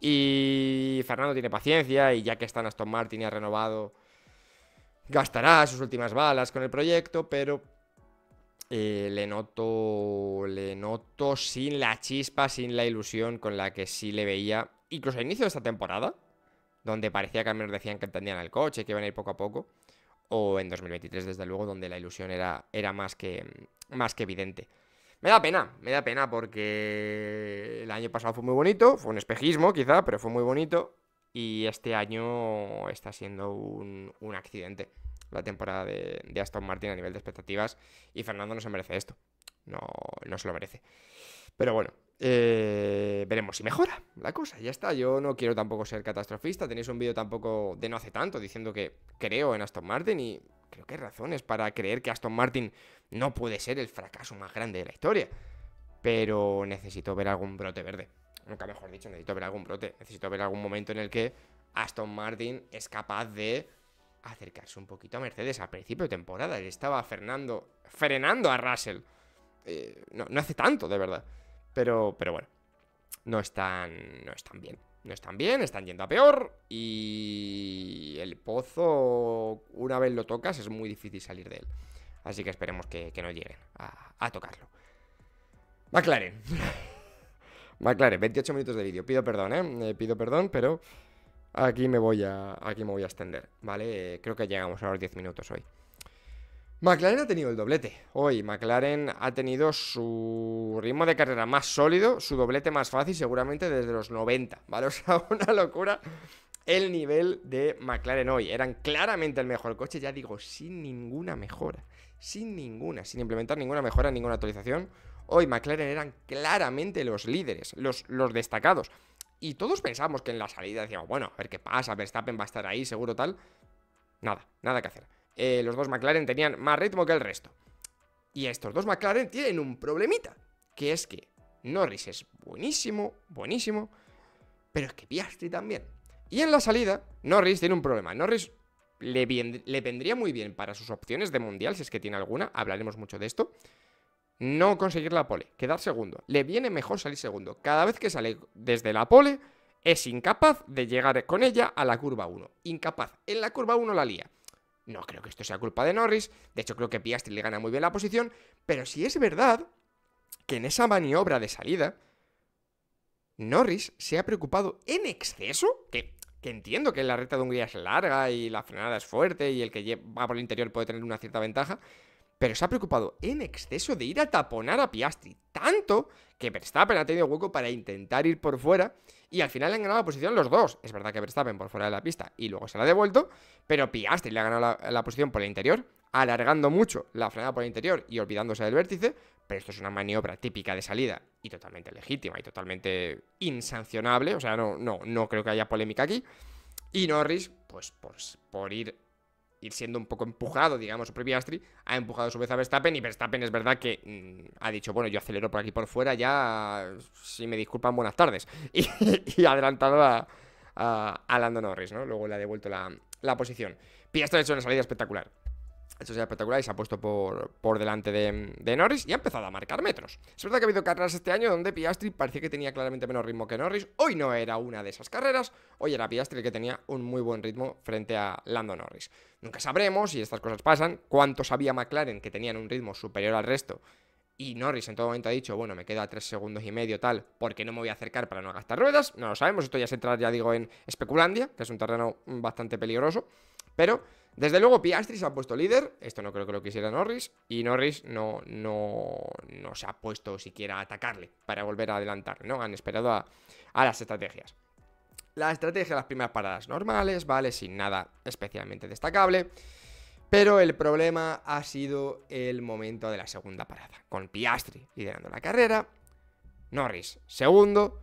Y Fernando tiene paciencia y ya que está en Aston Martin y ha renovado, gastará sus últimas balas con el proyecto, pero eh, le noto le noto sin la chispa, sin la ilusión con la que sí le veía incluso al inicio de esta temporada, donde parecía que al menos decían que entendían el coche, que iban a ir poco a poco, o en 2023 desde luego donde la ilusión era, más, más que evidente. Me da pena, me da pena porque el año pasado fue muy bonito, fue un espejismo quizá, pero fue muy bonito. Y este año está siendo un, accidente la temporada de, Aston Martin a nivel de expectativas. Y Fernando no se merece esto, no, no se lo merece. Pero bueno, eh, veremos si mejora la cosa, ya está. Yo no quiero tampoco ser catastrofista. Tenéis un vídeo tampoco de no hace tanto diciendo que creo en Aston Martin y creo que hay razones para creer que Aston Martin no puede ser el fracaso más grande de la historia. Pero necesito ver algún brote verde. Nunca mejor dicho, necesito ver algún brote. Necesito ver algún momento en el que Aston Martin es capaz de acercarse un poquito a Mercedes A principio de temporada. Él estaba Fernando, frenando a Russell. Eh, no, no, hace tanto, de verdad. Pero, pero bueno, no están, no están bien. No están bien, están yendo a peor. Y el pozo, una vez lo tocas, es muy difícil salir de él. Así que esperemos que, que no lleguen a, tocarlo. McLaren. (laughs) McLaren, 28 minutos de vídeo. Pido perdón, ¿eh? ¿eh? pido perdón, pero aquí me voy a, aquí me voy a extender, ¿vale? Eh, creo que llegamos a los 10 minutos hoy. McLaren ha tenido el doblete. Hoy McLaren ha tenido su ritmo de carrera más sólido, su doblete más fácil, seguramente desde los 90, ¿vale? (laughs) O sea, una locura el nivel de McLaren hoy. Eran claramente el mejor coche, ya digo, sin ninguna mejora sin ninguna, sin implementar ninguna mejora, ninguna actualización. Hoy McLaren eran claramente los líderes, los, destacados. Y todos pensamos que en la salida decíamos, bueno, a ver qué pasa, Verstappen va a estar ahí, seguro tal. Nada, nada que hacer. Eh, los dos McLaren tenían más ritmo que el resto. Y estos dos McLaren tienen un problemita, que es que Norris es buenísimo, buenísimo, pero es que Piastri también. Y en la salida, Norris tiene un problema. Norris le, vendría muy bien para sus opciones de mundial, si es que tiene alguna, hablaremos mucho de esto, no conseguir la pole, quedar segundo. Le viene mejor salir segundo. Cada vez que sale desde la pole, es incapaz de llegar con ella a la curva 1. Incapaz. En la curva 1 la lía. No creo que esto sea culpa de Norris. De hecho, creo que Piastri le gana muy bien la posición. Pero si es verdad que en esa maniobra de salida, Norris se ha preocupado en exceso, que que entiendo que la recta de Hungría es larga y la frenada es fuerte y el que va por el interior puede tener una cierta ventaja, pero se ha preocupado en exceso de ir a taponar a Piastri, tanto que Verstappen ha tenido hueco para intentar ir por fuera y al final le han ganado la posición los dos. Es verdad que Verstappen por fuera de la pista y luego se la ha devuelto, pero Piastri le ha ganado la, la posición por el interior, alargando mucho la frenada por el interior y olvidándose del vértice, pero esto es una maniobra típica de salida y totalmente legítima y totalmente insancionable. O sea, no, no, no creo que haya polémica aquí. Y Norris, pues por, ir, ir siendo un poco empujado, digamos, por Piastri, ha empujado a su vez a Verstappen. Y Verstappen es verdad que mm, ha dicho, bueno, yo acelero por aquí por fuera, ya, si me disculpan, buenas tardes. (laughs) Y, y adelantado a, a, Lando Norris, ¿no? Luego le ha devuelto la, la posición. Piastri ha hecho una salida espectacular. Esto es espectacular y se ha puesto por, delante de, Norris y ha empezado a marcar metros. Es verdad que ha habido carreras este año donde Piastri parecía que tenía claramente menos ritmo que Norris. Hoy no era una de esas carreras, hoy era Piastri que tenía un muy buen ritmo frente a Lando Norris. Nunca sabremos, y estas cosas pasan, cuánto sabía McLaren que tenían un ritmo superior al resto. Y Norris en todo momento ha dicho, bueno, me queda tres segundos y medio tal, porque no me voy a acercar para no gastar ruedas. No lo sabemos, esto ya se entrar, ya digo, en Especulandia, que es un terreno bastante peligroso. Pero desde luego, Piastri se ha puesto líder. Esto no creo que lo quisiera Norris. Y Norris no, no, se ha puesto siquiera a atacarle para volver a adelantar. ¿no? Han esperado a, a las estrategias. La estrategia las primeras paradas normales, ¿vale? Sin nada especialmente destacable. Pero el problema ha sido el momento de la segunda parada, con Piastri liderando la carrera, Norris segundo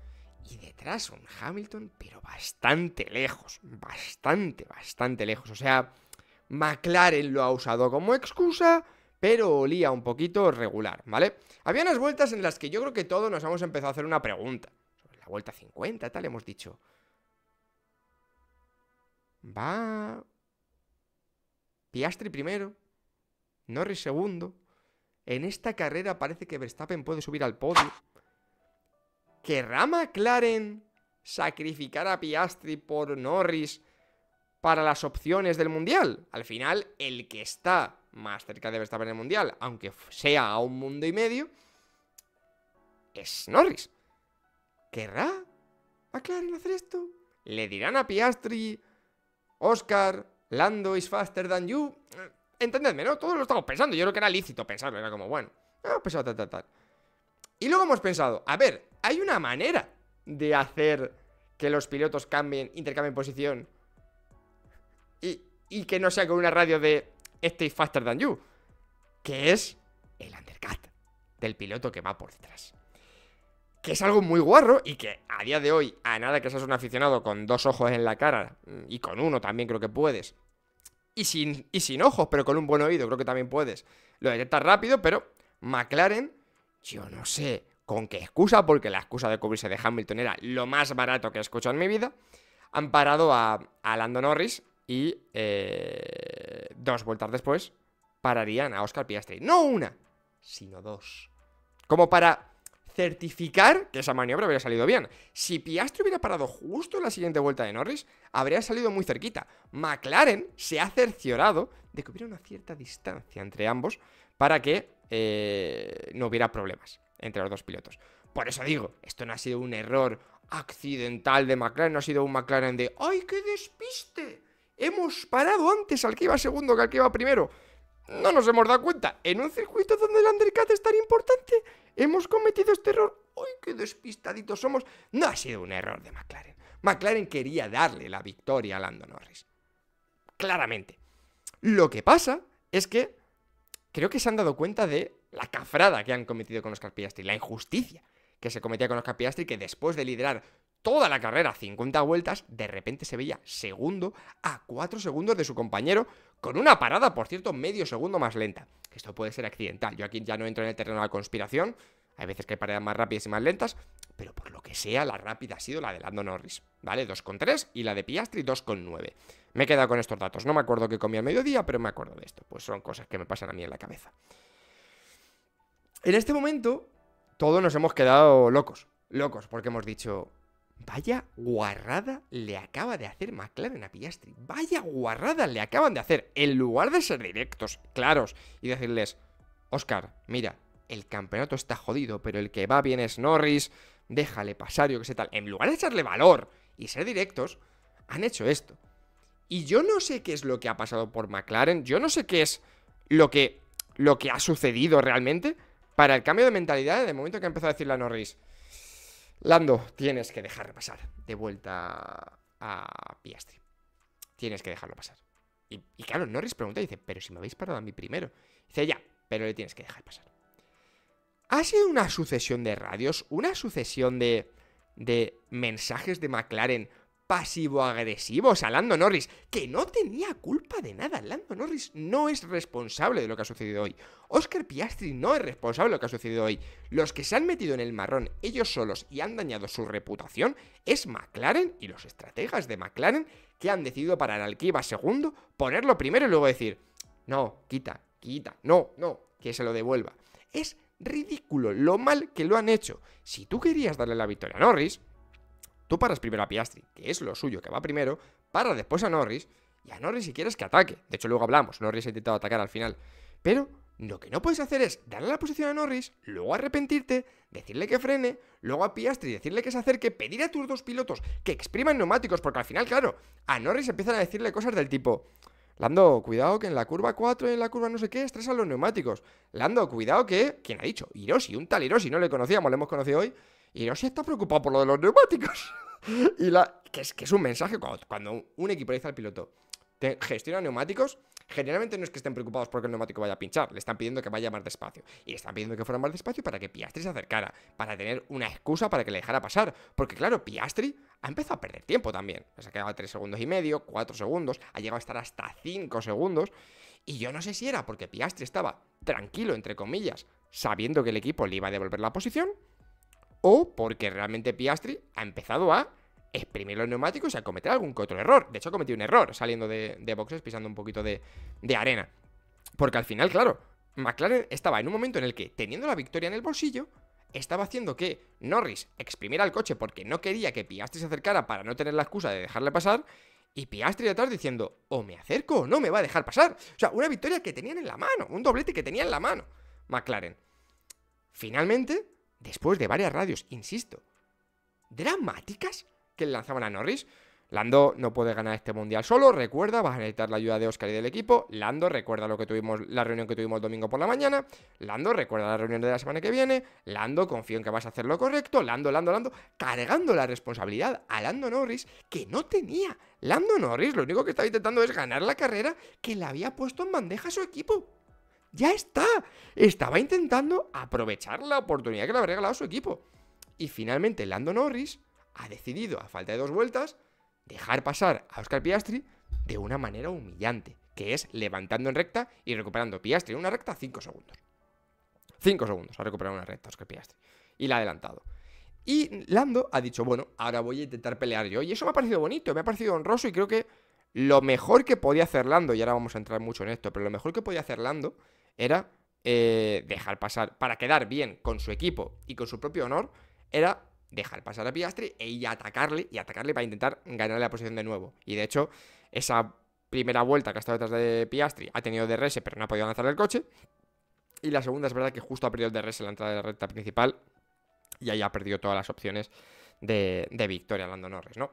y detrás un Hamilton, pero bastante lejos, bastante, bastante lejos. O sea, McLaren lo ha usado como excusa, pero olía un poquito regular, ¿vale? Había unas vueltas en las que yo creo que todos nos hemos empezado a hacer una pregunta. Sobre la vuelta 50, tal, hemos dicho. Va. Piastri primero. Norris segundo. En esta carrera parece que Verstappen puede subir al podio. ¿Querrá McLaren sacrificar a Piastri por Norris para las opciones del Mundial. Al final, el que está más cerca de Verstappen en el Mundial, aunque sea a un mundo y medio, es Norris. ¿Querrá McLaren hacer esto? ¿Le dirán a Piastri, Oscar, Lando is faster than you? Eh, entendedme, ¿no? Todos lo estamos pensando. Yo creo que era lícito pensarlo. Era como, bueno, hemos ah, pues pensado tal, tal, tal. Y luego hemos pensado, a ver, hay una manera de hacer que los pilotos cambien, intercambien posición y, que no sea con una radio de Stay este Faster Than You, que es el undercut del piloto que va por detrás. Que es algo muy guarro y que a día de hoy, a nada que seas un aficionado con dos ojos en la cara, y con uno también creo que puedes, y sin, y sin ojos, pero con un buen oído, creo que también puedes, lo detectas rápido, pero McLaren, yo no sé con qué excusa, porque la excusa de cubrirse de Hamilton era lo más barato que he escuchado en mi vida, han parado a, a Norris y eh, dos vueltas después pararían a Oscar Piastri. No una, sino dos. Como para certificar que esa maniobra hubiera salido bien. Si Piastri hubiera parado justo en la siguiente vuelta de Norris, habría salido muy cerquita. McLaren se ha cerciorado de que hubiera una cierta distancia entre ambos para que eh, no hubiera problemas entre los dos pilotos. Por eso digo, esto no ha sido un error accidental de McLaren, no ha sido un McLaren de ¡ay, qué despiste! hemos parado antes al que iba segundo que al que iba primero. No nos hemos dado cuenta. En un circuito donde el undercut es tan importante, hemos cometido este error. ¡Uy, qué despistaditos somos! No ha sido un error de McLaren. McLaren quería darle la victoria a Lando Norris. Claramente. Lo que pasa es que creo que se han dado cuenta de la cafrada que han cometido con los y la injusticia que se cometía con los Piastri, que después de liderar toda la carrera, 50 vueltas, de repente se veía segundo a 4 segundos de su compañero, con una parada, por cierto, medio segundo más lenta. Esto puede ser accidental, yo aquí ya no entro en el terreno de la conspiración, hay veces que hay paradas más rápidas y más lentas, pero por lo que sea, la rápida ha sido la de Lando Norris, ¿vale? 2,3 y la de Piastri 2,9. Me he quedado con estos datos, no me acuerdo que comí al mediodía, pero me acuerdo de esto, pues son cosas que me pasan a mí en la cabeza. En este momento, todos nos hemos quedado locos, locos, porque hemos dicho, Vaya guarrada le acaba de hacer McLaren a Piastri. Vaya guarrada le acaban de hacer. En lugar de ser directos, claros, y decirles, Oscar, mira, el campeonato está jodido, pero el que va bien es Norris, déjale pasar, yo que sé tal. En lugar de echarle valor y ser directos, han hecho esto. Y yo no sé qué es lo que ha pasado por McLaren, yo no sé qué es lo que, lo que ha sucedido realmente para el cambio de mentalidad de momento que ha empezado a decirle a Norris. Lando, tienes que dejar pasar de vuelta a Piastri. Tienes que dejarlo pasar. Y, claro, Norris pregunta y dice, pero si me habéis parado a mí primero. Dice, ya, pero le tienes que dejar pasar. Ha sido una sucesión de radios, una sucesión de, de mensajes de McLaren pasivo-agresivos a Lando Norris, que no tenía culpa de nada. Lando Norris no es responsable de lo que ha sucedido hoy. Oscar Piastri no es responsable de lo que ha sucedido hoy. Los que se han metido en el marrón ellos solos y han dañado su reputación es McLaren y los estrategas de McLaren que han decidido parar al segundo, ponerlo primero y luego decir, no, quita, quita, no, no, que se lo devuelva. Es ridículo lo mal que lo han hecho. Si tú querías darle la victoria a Norris, Tú paras primero a Piastri, que es lo suyo, que va primero, para después a Norris, y a Norris si quieres que ataque. De hecho, luego hablamos, Norris ha intentado atacar al final. Pero lo que no puedes hacer es darle la posición a Norris, luego arrepentirte, decirle que frene, luego a Piastri decirle que se acerque, pedir a tus dos pilotos que expriman neumáticos, porque al final, claro, a Norris empiezan a decirle cosas del tipo... Lando, cuidado que en la curva 4 y en la curva no sé qué estresan los neumáticos. Lando, cuidado que... ¿Quién ha dicho? Hiroshi, un tal Hiroshi, no le conocíamos, le hemos conocido hoy y no se está preocupado por lo de los neumáticos. (laughs) y la, que, es, que es un mensaje cuando, un equipo le dice al piloto, gestiona neumáticos, generalmente no es que estén preocupados porque el neumático vaya a pinchar, le están pidiendo que vaya más despacio. Y le están pidiendo que fuera más despacio para que Piastri se acercara, para tener una excusa para que le dejara pasar. Porque claro, Piastri ha empezado a perder tiempo también. Se ha quedado 3 segundos y medio, 4 segundos, ha llegado a estar hasta 5 segundos. Y yo no sé si era porque Piastri estaba tranquilo, entre comillas, sabiendo que el equipo le iba a devolver la posición, o porque realmente Piastri ha empezado a exprimir los neumáticos y a cometer algún otro error. De hecho, ha cometido un error saliendo de, boxes, pisando un poquito de, arena. Porque al final, claro, McLaren estaba en un momento en el que, teniendo la victoria en el bolsillo, estaba haciendo que Norris exprimiera el coche porque no quería que Piastri se acercara para no tener la excusa de dejarle pasar. Y Piastri detrás diciendo, o me acerco o no me va a dejar pasar. O sea, una victoria que tenían en la mano, un doblete que tenían en la mano. McLaren. Finalmente, después de varias radios, insisto, dramáticas que le lanzaban a Norris. Lando no puede ganar este mundial solo, recuerda, vas a necesitar la ayuda de Oscar y del equipo. Lando, recuerda lo que tuvimos, la reunión que tuvimos el domingo por la mañana. Lando, recuerda la reunión de la semana que viene. Lando, confío en que vas a hacer lo correcto. Lando, Lando, Lando, cargando la responsabilidad a Lando Norris, que no tenía. Lando Norris, lo único que estaba intentando es ganar la carrera que le había puesto en bandeja a su equipo ya está. Estaba intentando aprovechar la oportunidad que le había regalado su equipo. Y finalmente Lando Norris ha decidido, a falta de dos vueltas, dejar pasar a Oscar Piastri de una manera humillante, que es levantando en recta y recuperando Piastri una recta cinco segundos. Cinco segundos ha recuperado una recta Oscar Piastri. Y la ha adelantado. Y Lando ha dicho, bueno, ahora voy a intentar pelear yo. Y eso me ha parecido bonito, me ha parecido honroso y creo que lo mejor que podía hacer Lando, y ahora vamos a entrar mucho en esto, pero lo mejor que podía hacer Lando era eh, dejar pasar, para quedar bien con su equipo y con su propio honor, era dejar pasar a Piastri e ir a atacarle y atacarle para intentar ganarle la posición de nuevo. Y de hecho, esa primera vuelta que ha estado detrás de Piastri ha tenido DRS, pero no ha podido lanzar el coche. Y la segunda es verdad que justo ha perdido el DRS en la entrada de la recta principal y ahí ha perdido todas las opciones de, victoria Lando Norris, ¿no?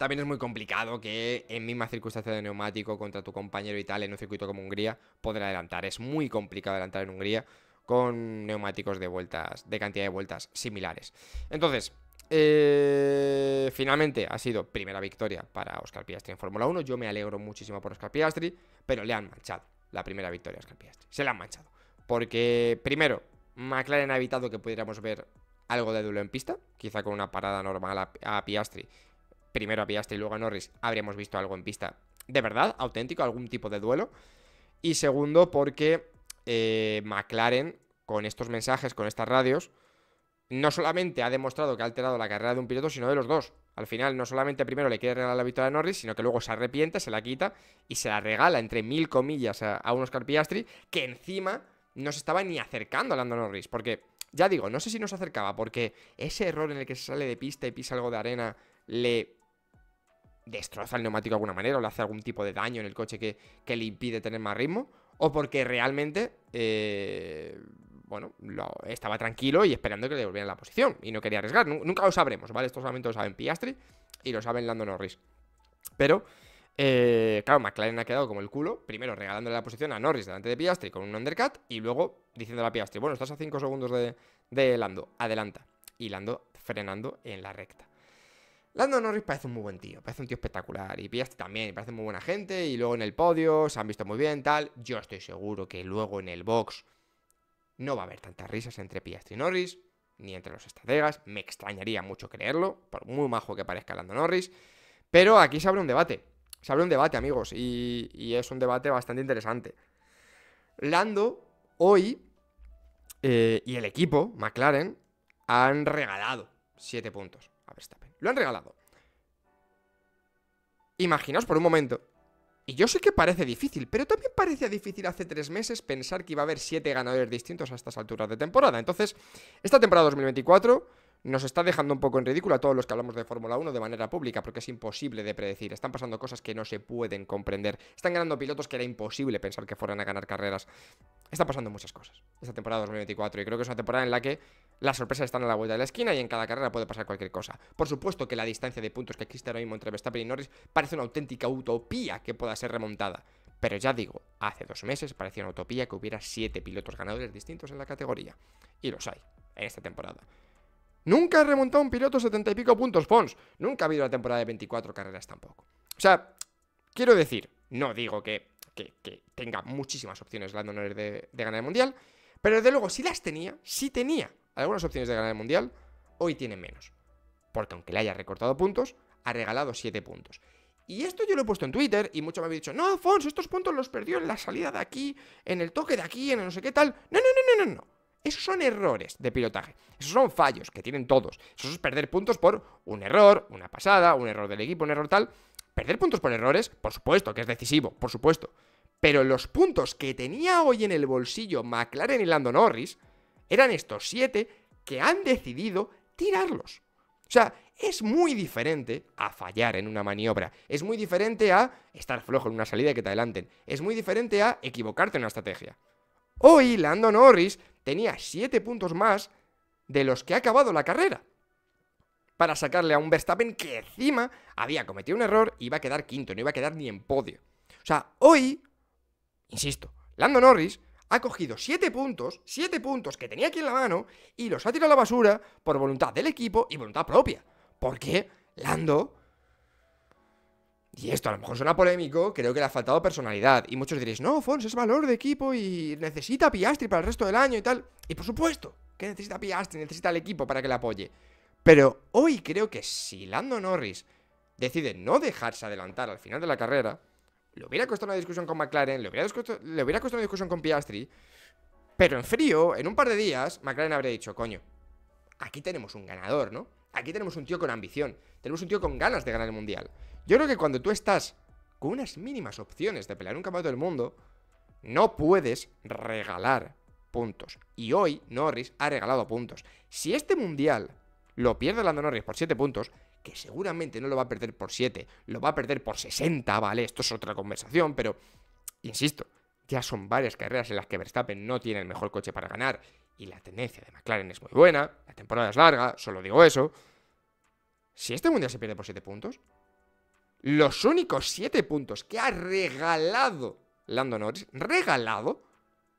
También es muy complicado que en misma circunstancia de neumático contra tu compañero y tal, en un circuito como Hungría, poder adelantar. Es muy complicado adelantar en Hungría con neumáticos de vueltas, de cantidad de vueltas similares. Entonces, eh, finalmente ha sido primera victoria para Oscar Piastri en Fórmula 1. Yo me alegro muchísimo por Oscar Piastri, pero le han manchado la primera victoria a Oscar Piastri. Se la han manchado. Porque, primero, McLaren ha evitado que pudiéramos ver algo de duelo en pista, quizá con una parada normal a Piastri primero a Piastri y luego a Norris, habríamos visto algo en pista de verdad, auténtico, algún tipo de duelo. Y segundo, porque eh, McLaren, con estos mensajes, con estas radios, no solamente ha demostrado que ha alterado la carrera de un piloto, sino de los dos. Al final, no solamente primero le quiere regalar la victoria a Norris, sino que luego se arrepiente, se la quita y se la regala, entre mil comillas, a, un Oscar Piastri, que encima no se estaba ni acercando a Lando Norris. Porque, ya digo, no sé si no se acercaba, porque ese error en el que se sale de pista y pisa algo de arena le destroza el neumático de alguna manera o le hace algún tipo de daño en el coche que, le impide tener más ritmo, o porque realmente, eh, bueno, lo, estaba tranquilo y esperando que le devolvieran la posición y no quería arriesgar. Nunca lo sabremos, ¿vale? estos solamente lo saben Piastri y lo saben Lando Norris. Pero, eh, claro, McLaren ha quedado como el culo, primero regalándole la posición a Norris delante de Piastri con un undercut y luego diciendo a Piastri, bueno, estás a 5 segundos de, de Lando, adelanta. Y Lando frenando en la recta. Lando Norris parece un muy buen tío, parece un tío espectacular. Y Piastri también, parece muy buena gente. Y luego en el podio se han visto muy bien, tal. Yo estoy seguro que luego en el box no va a haber tantas risas entre Piastri y Norris, ni entre los estrategas. Me extrañaría mucho creerlo, por muy majo que parezca Lando Norris. Pero aquí se abre un debate. Se abre un debate, amigos. Y, es un debate bastante interesante. Lando, hoy, eh, y el equipo, McLaren, han regalado 7 puntos. Lo han regalado. Imaginaos por un momento. Y yo sé que parece difícil, pero también parecía difícil hace tres meses pensar que iba a haber siete ganadores distintos a estas alturas de temporada. Entonces, esta temporada 2024 nos está dejando un poco en ridículo a todos los que hablamos de Fórmula 1 de manera pública, porque es imposible de predecir. Están pasando cosas que no se pueden comprender. Están ganando pilotos que era imposible pensar que fueran a ganar carreras. Está pasando muchas cosas esta temporada 2024 y creo que es una temporada en la que las sorpresas están a la vuelta de la esquina y en cada carrera puede pasar cualquier cosa. Por supuesto que la distancia de puntos que existe ahora mismo entre Verstappen y Norris parece una auténtica utopía que pueda ser remontada. Pero ya digo, hace dos meses parecía una utopía que hubiera siete pilotos ganadores distintos en la categoría. Y los hay en esta temporada. Nunca ha remontado un piloto setenta y pico puntos, Fons. Nunca ha habido una temporada de 24 carreras tampoco. O sea, quiero decir, no digo que, que, tenga muchísimas opciones Lando de, de, ganar el Mundial, pero desde luego, si las tenía, si tenía algunas opciones de ganar el Mundial, hoy tiene menos. Porque aunque le haya recortado puntos, ha regalado siete puntos. Y esto yo lo he puesto en Twitter y mucho me ha dicho, no, Fons, estos puntos los perdió en la salida de aquí, en el toque de aquí, en el no sé qué tal. No, no, no, no, no, no. Esos son errores de pilotaje. Esos son fallos que tienen todos. Eso es perder puntos por un error, una pasada, un error del equipo, un error tal. Perder puntos por errores, por supuesto, que es decisivo, por supuesto. Pero los puntos que tenía hoy en el bolsillo McLaren y Lando Norris eran estos siete que han decidido tirarlos. O sea, es muy diferente a fallar en una maniobra. Es muy diferente a estar flojo en una salida y que te adelanten. Es muy diferente a equivocarte en una estrategia. Hoy Lando Norris tenía 7 puntos más de los que ha acabado la carrera. Para sacarle a un Verstappen que encima había cometido un error y iba a quedar quinto, no iba a quedar ni en podio. O sea, hoy, insisto, Lando Norris ha cogido 7 puntos, 7 puntos que tenía aquí en la mano y los ha tirado a la basura por voluntad del equipo y voluntad propia. Porque Lando y esto a lo mejor suena polémico, creo que le ha faltado personalidad. Y muchos diréis, no, Fons es valor de equipo y necesita Piastri para el resto del año y tal. Y por supuesto, que necesita Piastri, necesita al equipo para que le apoye. Pero hoy creo que si Lando Norris decide no dejarse adelantar al final de la carrera, le hubiera costado una discusión con McLaren, le hubiera, costado, le hubiera costado una discusión con Piastri, pero en frío, en un par de días, McLaren habría dicho, coño, aquí tenemos un ganador, ¿no? Aquí tenemos un tío con ambición, tenemos un tío con ganas de ganar el Mundial. Yo creo que cuando tú estás con unas mínimas opciones de pelear un campeonato del mundo, no puedes regalar puntos. Y hoy Norris ha regalado puntos. Si este mundial lo pierde Lando Norris por 7 puntos, que seguramente no lo va a perder por 7, lo va a perder por 60, ¿vale? Esto es otra conversación, pero insisto, ya son varias carreras en las que Verstappen no tiene el mejor coche para ganar y la tendencia de McLaren es muy buena, la temporada es larga, solo digo eso. Si este mundial se pierde por 7 puntos, los únicos 7 puntos que ha regalado Lando Norris, regalado,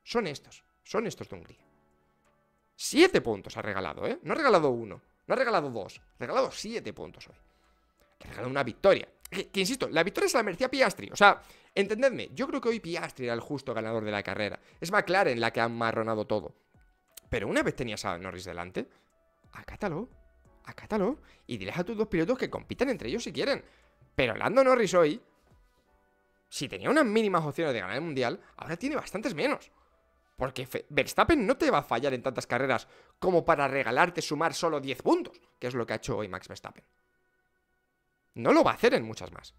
son estos, son estos de Hungría. 7 puntos ha regalado, ¿eh? No ha regalado uno, no ha regalado dos, ha regalado 7 puntos hoy. Ha regalado una victoria. Que, insisto, la victoria se la merecía Piastri. O sea, entendedme, yo creo que hoy Piastri era el justo ganador de la carrera. Es McLaren la que ha amarronado todo. Pero una vez tenías a Norris delante, acátalo, acátalo y dirás a tus dos pilotos que compitan entre ellos si quieren. Pero Lando Norris hoy, si tenía unas mínimas opciones de ganar el Mundial, ahora tiene bastantes menos. Porque Verstappen no te va a fallar en tantas carreras como para regalarte sumar solo 10 puntos, que es lo que ha hecho hoy Max Verstappen. No lo va a hacer en muchas más.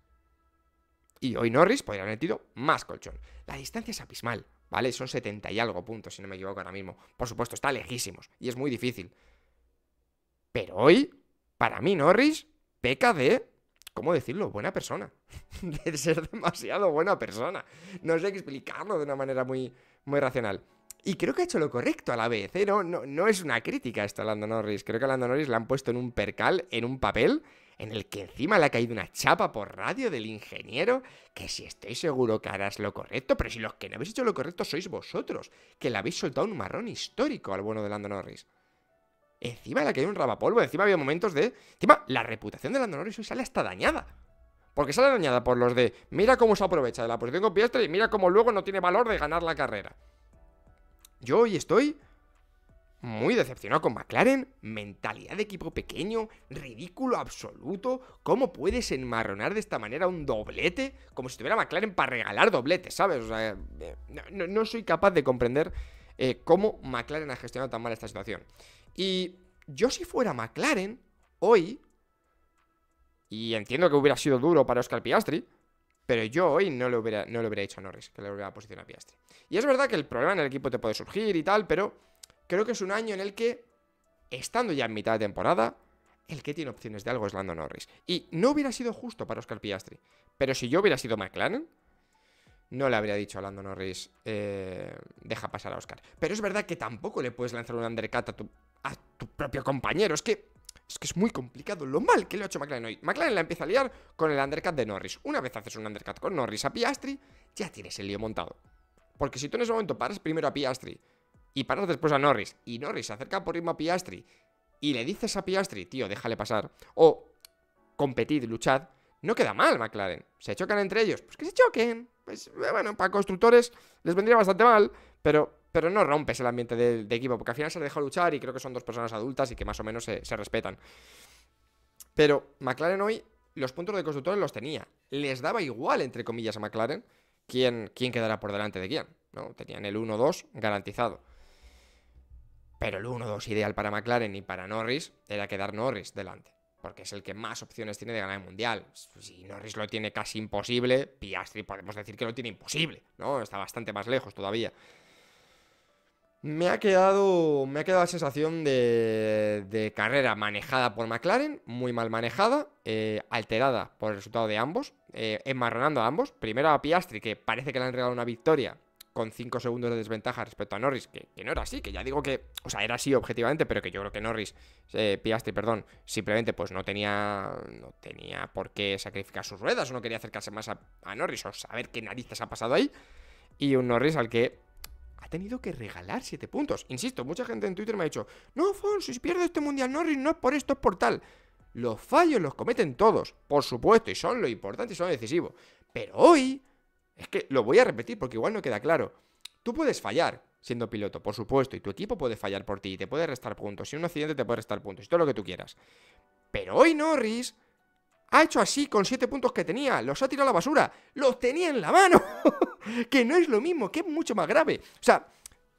Y hoy Norris podría haber metido más colchón. La distancia es abismal, ¿vale? Son 70 y algo puntos, si no me equivoco ahora mismo. Por supuesto, está lejísimos y es muy difícil. Pero hoy, para mí, Norris peca de ¿cómo decirlo? Buena persona. (laughs) De ser demasiado buena persona. No sé explicarlo de una manera muy, muy racional. Y creo que ha hecho lo correcto a la vez, ¿eh? No, no es una crítica esto a Lando Norris. Creo que a Lando Norris le han puesto en un percal, en un papel, en el que encima le ha caído una chapa por radio del ingeniero, que si estoy seguro que harás lo correcto, pero si los que no habéis hecho lo correcto sois vosotros, que le habéis soltado un marrón histórico al bueno de Lando Norris. Encima de la que hay un rabapolvo, encima había momentos de. Encima, la reputación de la Norris sale hasta dañada. Porque sale dañada por los de. Mira cómo se aprovecha de la posición con piestre y mira cómo luego no tiene valor de ganar la carrera. Yo hoy estoy muy decepcionado con McLaren, mentalidad de equipo pequeño, ridículo absoluto, ¿cómo puedes enmarronar de esta manera un doblete? Como si tuviera McLaren para regalar dobletes, ¿sabes? O sea, eh, no, soy capaz de comprender eh, cómo McLaren ha gestionado tan mal esta situación. Y yo si fuera McLaren, hoy, y entiendo que hubiera sido duro para Oscar Piastri, pero yo hoy no le hubiera, no lo hubiera hecho a Norris, que le hubiera posicionado a Piastri. Y es verdad que el problema en el equipo te puede surgir y tal, pero creo que es un año en el que, estando ya en mitad de temporada, el que tiene opciones de algo es Lando Norris. Y no hubiera sido justo para Oscar Piastri. Pero si yo hubiera sido McLaren, no le habría dicho a Lando Norris, eh, deja pasar a Oscar. Pero es verdad que tampoco le puedes lanzar un undercut a tu a tu propio compañero. Es que es que es muy complicado lo mal que le ha hecho McLaren hoy. McLaren la empieza a liar con el undercut de Norris. Una vez haces un undercut con Norris a Piastri, ya tienes el lío montado. Porque si tú en ese momento paras primero a Piastri y paras después a Norris, y Norris se acerca por ritmo a Piastri y le dices a Piastri, tío, déjale pasar, o competid, luchad, no queda mal McLaren. Se chocan entre ellos, pues que se choquen. Pues bueno, para constructores les vendría bastante mal, pero pero no rompes el ambiente de, equipo, porque al final se deja luchar y creo que son dos personas adultas y que más o menos se, respetan. Pero McLaren hoy los puntos de constructores los tenía. Les daba igual, entre comillas, a McLaren quién, quién quedará por delante de quién. ¿no? Tenían el 1-2 garantizado. Pero el 1-2 ideal para McLaren y para Norris era quedar Norris delante. Porque es el que más opciones tiene de ganar el Mundial. Si Norris lo tiene casi imposible, Piastri podemos decir que lo tiene imposible, ¿no? Está bastante más lejos todavía. Me ha quedado, me ha quedado la sensación de, carrera manejada por McLaren, muy mal manejada, eh, alterada por el resultado de ambos, eh, enmarronando a ambos. Primero a Piastri, que parece que le han regalado una victoria con 5 segundos de desventaja respecto a Norris, que, no era así, que ya digo que, o sea, era así objetivamente, pero que yo creo que Norris, eh, Piastri, perdón, simplemente pues no tenía, no tenía por qué sacrificar sus ruedas o no quería acercarse más a, a Norris o saber qué narices ha pasado ahí. Y un Norris al que ha tenido que regalar 7 puntos. Insisto, mucha gente en Twitter me ha dicho, no, Fonso, si pierdo este Mundial Norris no es por esto, es por tal. Los fallos los cometen todos, por supuesto, y son lo importante y son lo decisivo. Pero hoy, es que lo voy a repetir porque igual no queda claro. Tú puedes fallar siendo piloto, por supuesto, y tu equipo puede fallar por ti, y te puede restar puntos, si un accidente te puede restar puntos, y todo lo que tú quieras. Pero hoy Norris ha hecho así con siete puntos que tenía, los ha tirado a la basura, los tenía en la mano, (laughs) que no es lo mismo, que es mucho más grave. O sea,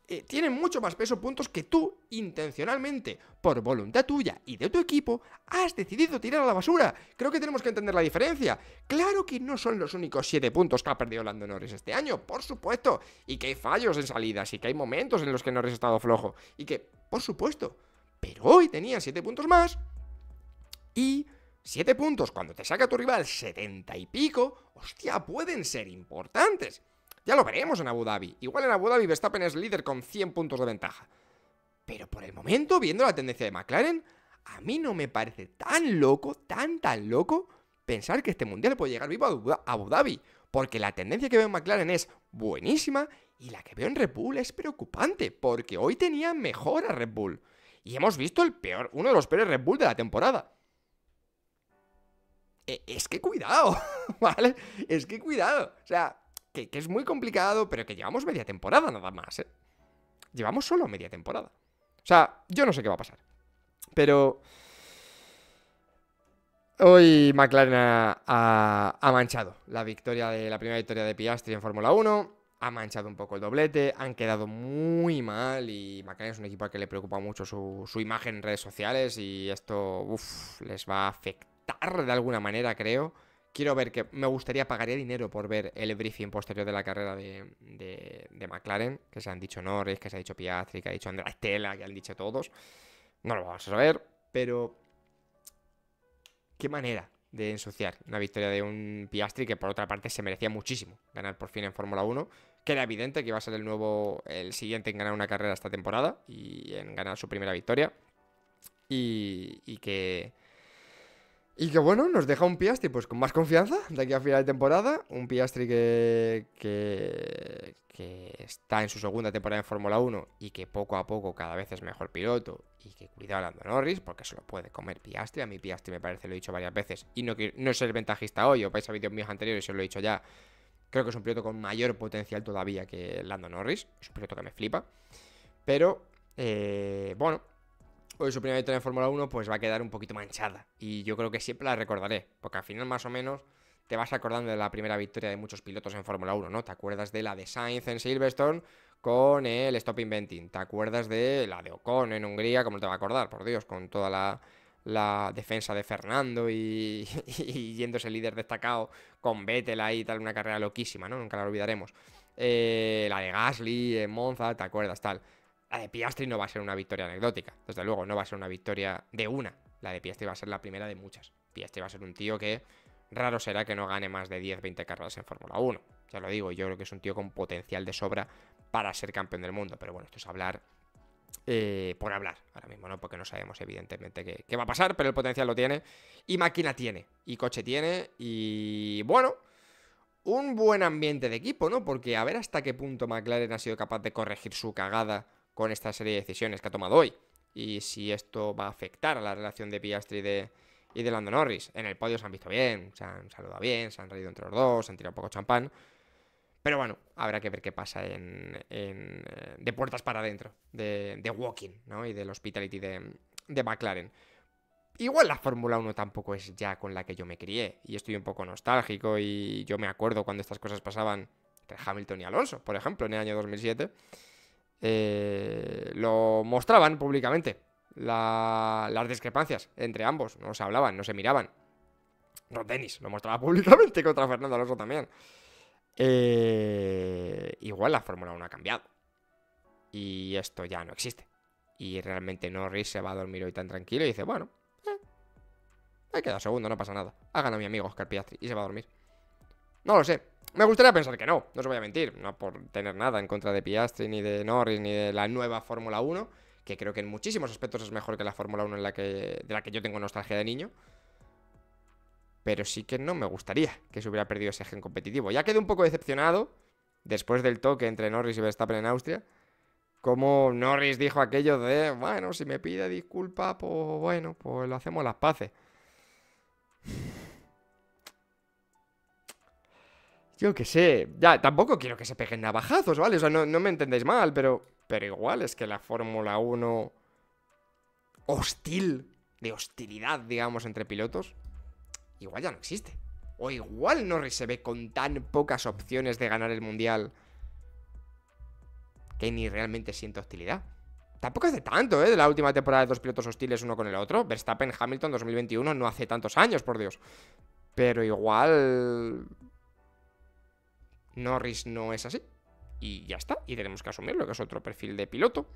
eh, tienen mucho más peso puntos que tú intencionalmente, por voluntad tuya y de tu equipo, has decidido tirar a la basura. Creo que tenemos que entender la diferencia. Claro que no son los únicos siete puntos que ha perdido Lando Norris este año, por supuesto. Y que hay fallos en salidas y que hay momentos en los que Norris ha estado flojo. Y que, por supuesto. Pero hoy tenía siete puntos más y 7 puntos cuando te saca tu rival 70 y pico, hostia, pueden ser importantes. Ya lo veremos en Abu Dhabi. Igual en Abu Dhabi Verstappen es líder con 100 puntos de ventaja. Pero por el momento, viendo la tendencia de McLaren, a mí no me parece tan loco, tan tan loco, pensar que este mundial puede llegar vivo a Abu Dhabi. Porque la tendencia que veo en McLaren es buenísima y la que veo en Red Bull es preocupante, porque hoy tenía mejor a Red Bull. Y hemos visto el peor, uno de los peores Red Bull de la temporada. E, es que cuidado, (laughs) ¿vale? Es que cuidado. O sea, que, es muy complicado, pero que llevamos media temporada nada más, ¿eh? Llevamos solo media temporada. O sea, yo no sé qué va a pasar. Pero... Hoy McLaren ha, manchado la victoria de la primera victoria de Piastri en Fórmula 1. Ha manchado un poco el doblete, han quedado muy mal y McLaren es un equipo al que le preocupa mucho su, imagen en redes sociales y esto uf, les va a afectar de alguna manera, creo. Quiero ver que me gustaría, pagaría dinero por ver el briefing posterior de la carrera de, de, McLaren, que se han dicho Norris, que se ha dicho Piastri, que ha dicho Andrea Estela, que han dicho todos. No lo vamos a saber, pero qué manera de ensuciar una victoria de un Piastri que por otra parte se merecía muchísimo ganar por fin en Fórmula 1, que era evidente que iba a ser el nuevo, el siguiente en ganar una carrera esta temporada y en ganar su primera victoria y que y que bueno, nos deja un Piastri pues con más confianza de aquí a final de temporada. Un Piastri que, que, está en su segunda temporada en Fórmula 1 y que poco a poco cada vez es mejor piloto. Y que cuidado a Lando Norris porque se lo puede comer Piastri. A mi Piastri me parece, lo he dicho varias veces. Y no, no es el ventajista hoy, o vais a vídeos míos anteriores, os lo he dicho ya. Creo que es un piloto con mayor potencial todavía que Lando Norris. Es un piloto que me flipa. Pero, eh, bueno, hoy su primera victoria en Fórmula 1, pues va a quedar un poquito manchada. Y yo creo que siempre la recordaré, porque al final más o menos te vas acordando de la primera victoria de muchos pilotos en Fórmula 1, ¿no? Te acuerdas de la de Sainz en Silverstone con el Stop Inventing, te acuerdas de la de Ocon en Hungría, como te va a acordar, por Dios, con toda la, defensa de Fernando y, (laughs) y, yéndose líder destacado con Vettel ahí tal, una carrera loquísima, ¿no? Nunca la olvidaremos. Eh, la de Gasly en Monza, ¿te acuerdas? Tal. La de Piastri no va a ser una victoria anecdótica, desde luego, no va a ser una victoria de una. La de Piastri va a ser la primera de muchas. Piastri va a ser un tío que raro será que no gane más de 10-20 carreras en Fórmula 1. Ya lo digo, yo creo que es un tío con potencial de sobra para ser campeón del mundo. Pero bueno, esto es hablar eh, por hablar. Ahora mismo no, porque no sabemos evidentemente qué, qué, va a pasar, pero el potencial lo tiene. Y máquina tiene, y coche tiene, y bueno, un buen ambiente de equipo, ¿no? Porque a ver hasta qué punto McLaren ha sido capaz de corregir su cagada con esta serie de decisiones que ha tomado hoy y si esto va a afectar a la relación de Piastri y de, y de Lando Norris. En el podio se han visto bien, se han saludado bien, se han reído entre los dos, se han tirado un poco champán. Pero bueno, habrá que ver qué pasa en, en eh, de puertas para adentro, de, de, Walking ¿no? y del Hospitality de, de McLaren. Igual la Fórmula 1 tampoco es ya con la que yo me crié y estoy un poco nostálgico y yo me acuerdo cuando estas cosas pasaban entre Hamilton y Alonso, por ejemplo, en el año 2007. Eh, lo mostraban públicamente. las discrepancias entre ambos. No se hablaban, no se miraban. no Dennis lo mostraba (laughs) públicamente contra Fernando Alonso también. Eh, igual la Fórmula 1 ha cambiado. Y esto ya no existe. Y realmente Norris se va a dormir hoy tan tranquilo y dice, bueno, me eh, hay segundo, no pasa nada. Hagan a mi amigo Oscar Piastri y se va a dormir. No lo sé, me gustaría pensar que no, no os voy a mentir, no por tener nada en contra de Piastri, ni de Norris, ni de la nueva Fórmula 1, que creo que en muchísimos aspectos es mejor que la Fórmula 1 en la que, de la que yo tengo nostalgia de niño. Pero sí que no me gustaría que se hubiera perdido ese gen competitivo. Ya quedé un poco decepcionado después del toque entre Norris y Verstappen en Austria. Como Norris dijo aquello de, bueno, si me pide disculpa, pues bueno, pues lo hacemos las paces. Yo qué sé. Ya, tampoco quiero que se peguen navajazos, ¿vale? O sea, no, no me entendéis mal, pero. Pero igual es que la Fórmula 1. hostil. de hostilidad, digamos, entre pilotos. Igual ya no existe. O igual no se ve con tan pocas opciones de ganar el mundial. Que ni realmente siente hostilidad. Tampoco hace tanto, ¿eh? De la última temporada de dos pilotos hostiles uno con el otro. Verstappen, Hamilton 2021 no hace tantos años, por Dios. Pero igual Norris no es así. Y ya está. Y tenemos que asumirlo, que es otro perfil de piloto.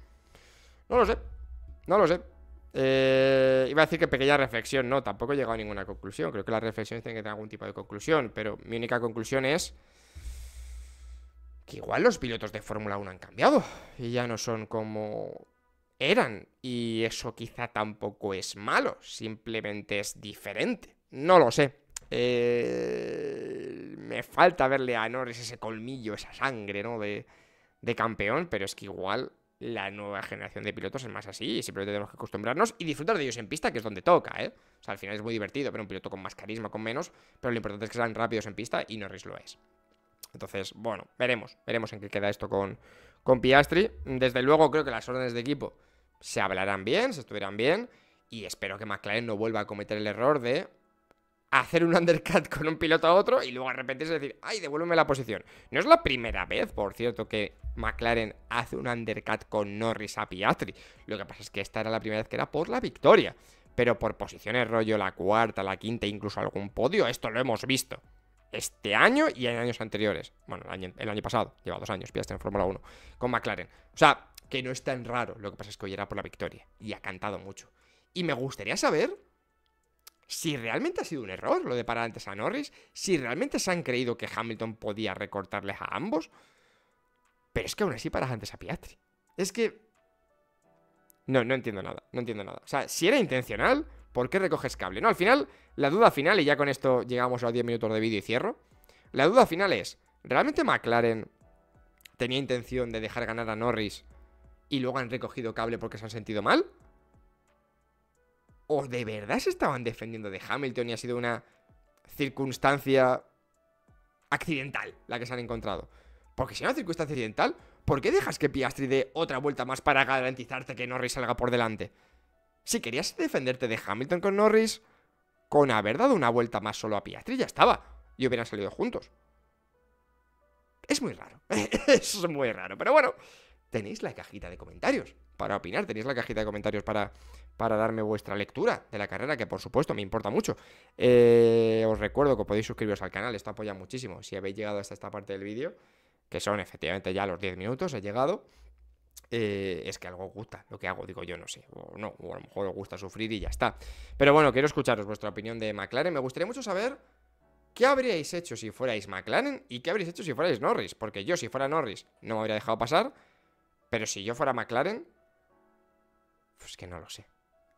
No lo sé. No lo sé. Eh, iba a decir que pequeña reflexión, no, tampoco he llegado a ninguna conclusión. Creo que las reflexiones tienen que tener algún tipo de conclusión, pero mi única conclusión es que igual los pilotos de Fórmula 1 han cambiado y ya no son como eran. Y eso quizá tampoco es malo, simplemente es diferente. No lo sé. Eh me falta verle a Norris ese colmillo, esa sangre, ¿no? De, de campeón, pero es que igual la nueva generación de pilotos es más así y siempre tenemos que acostumbrarnos y disfrutar de ellos en pista, que es donde toca, ¿eh? O sea, al final es muy divertido pero un piloto con más carisma, con menos, pero lo importante es que sean rápidos en pista y Norris lo es. Entonces, bueno, veremos, veremos en qué queda esto con, con Piastri. Desde luego creo que las órdenes de equipo se hablarán bien, se estuvieran bien y espero que McLaren no vuelva a cometer el error de hacer un undercut con un piloto a otro y luego arrepentirse y decir, ay, devuélveme la posición. No es la primera vez, por cierto, que McLaren hace un undercut con Norris a Piastri. Lo que pasa es que esta era la primera vez que era por la victoria. Pero por posiciones rollo la cuarta, la quinta, incluso algún podio, esto lo hemos visto. Este año y en años anteriores. Bueno, el año, pasado, lleva dos años, Piastri en Fórmula 1, con McLaren. O sea, que no es tan raro. Lo que pasa es que hoy era por la victoria y ha cantado mucho. Y me gustaría saber si realmente ha sido un error lo de parar antes a Norris, si realmente se han creído que Hamilton podía recortarles a ambos. Pero es que aún así paras antes a Piastri. Es que... No, no entiendo nada, no entiendo nada. O sea, si era intencional, ¿por qué recoges cable? No, al final, la duda final, y ya con esto llegamos a 10 minutos de vídeo y cierro, la duda final es, ¿realmente McLaren tenía intención de dejar ganar a Norris y luego han recogido cable porque se han sentido mal? ¿O de verdad se estaban defendiendo de Hamilton y ha sido una circunstancia accidental la que se han encontrado? Porque si es una circunstancia accidental, ¿por qué dejas que Piastri dé otra vuelta más para garantizarte que Norris salga por delante? Si querías defenderte de Hamilton con Norris, con haber dado una vuelta más solo a Piastri ya estaba y hubieran salido juntos. Es muy raro, (laughs) es muy raro, pero bueno, tenéis la cajita de comentarios para opinar, tenéis la cajita de comentarios para para darme vuestra lectura de la carrera, que por supuesto me importa mucho. Eh, os recuerdo que podéis suscribiros al canal, esto apoya muchísimo. Si habéis llegado hasta esta parte del vídeo, que son efectivamente ya los 10 minutos, he llegado. Eh, es que algo gusta lo que hago, digo yo, no sé, o no, o a lo mejor os gusta sufrir y ya está. Pero bueno, quiero escucharos vuestra opinión de McLaren. Me gustaría mucho saber qué habríais hecho si fuerais McLaren y qué habríais hecho si fuerais Norris, porque yo si fuera Norris no me habría dejado pasar, pero si yo fuera McLaren, pues que no lo sé.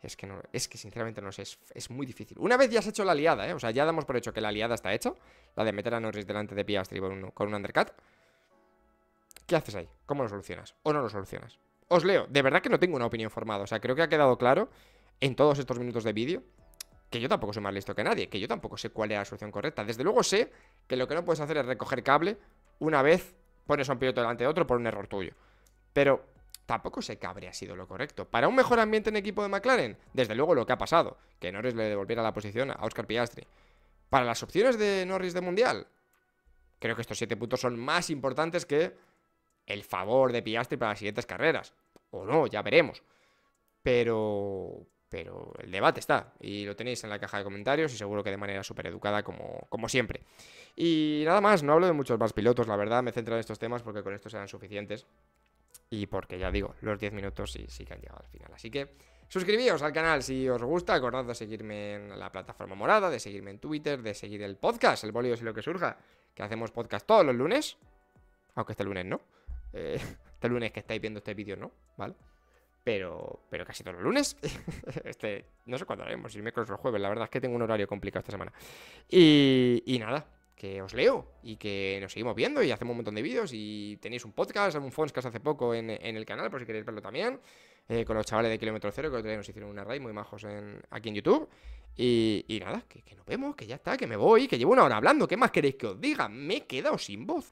Es que, no, es que sinceramente no sé, es, muy difícil. Una vez ya has hecho la liada, ¿eh? O sea, ya damos por hecho que la liada está hecha. La de meter a Norris delante de Piastri con un, con un undercut. ¿Qué haces ahí? ¿Cómo lo solucionas? ¿O no lo solucionas? Os leo, de verdad que no tengo una opinión formada. O sea, creo que ha quedado claro en todos estos minutos de vídeo que yo tampoco soy más listo que nadie, que yo tampoco sé cuál es la solución correcta. Desde luego sé que lo que no puedes hacer es recoger cable una vez pones a un piloto delante de otro por un error tuyo. Pero tampoco sé que habría sido lo correcto. Para un mejor ambiente en equipo de McLaren, desde luego lo que ha pasado, que Norris le devolviera la posición a Oscar Piastri. Para las opciones de Norris de Mundial, creo que estos siete puntos son más importantes que el favor de Piastri para las siguientes carreras. O no, ya veremos. Pero. Pero el debate está y lo tenéis en la caja de comentarios y seguro que de manera súper educada como, como siempre. Y nada más, no hablo de muchos más pilotos, la verdad, me centro en estos temas porque con estos serán suficientes y porque ya digo, los 10 minutos sí, sí que han llegado al final. Así que suscribíos al canal si os gusta. Acordad de seguirme en la plataforma morada, de seguirme en Twitter, de seguir el podcast, el bolio si lo que surja. Que hacemos podcast todos los lunes. Aunque este lunes no. Eh, (laughs) este lunes que estáis viendo este vídeo no, ¿vale? Pero, pero casi todos los lunes. (laughs) este, no sé cuándo haremos, si miércoles o jueves. La verdad es que tengo un horario complicado esta semana. Y, y nada, que os leo y que nos seguimos viendo y hacemos un montón de vídeos y tenéis un podcast, un Fonscast hace poco en, el canal, por si queréis verlo también, eh, con los chavales de Kilómetro Cero, que otro día nos hicieron una raid muy majos aquí en YouTube. Y, nada, que, que, nos vemos, que ya está, que me voy, que llevo una hora hablando, ¿qué más queréis que os diga? Me he quedado sin voz.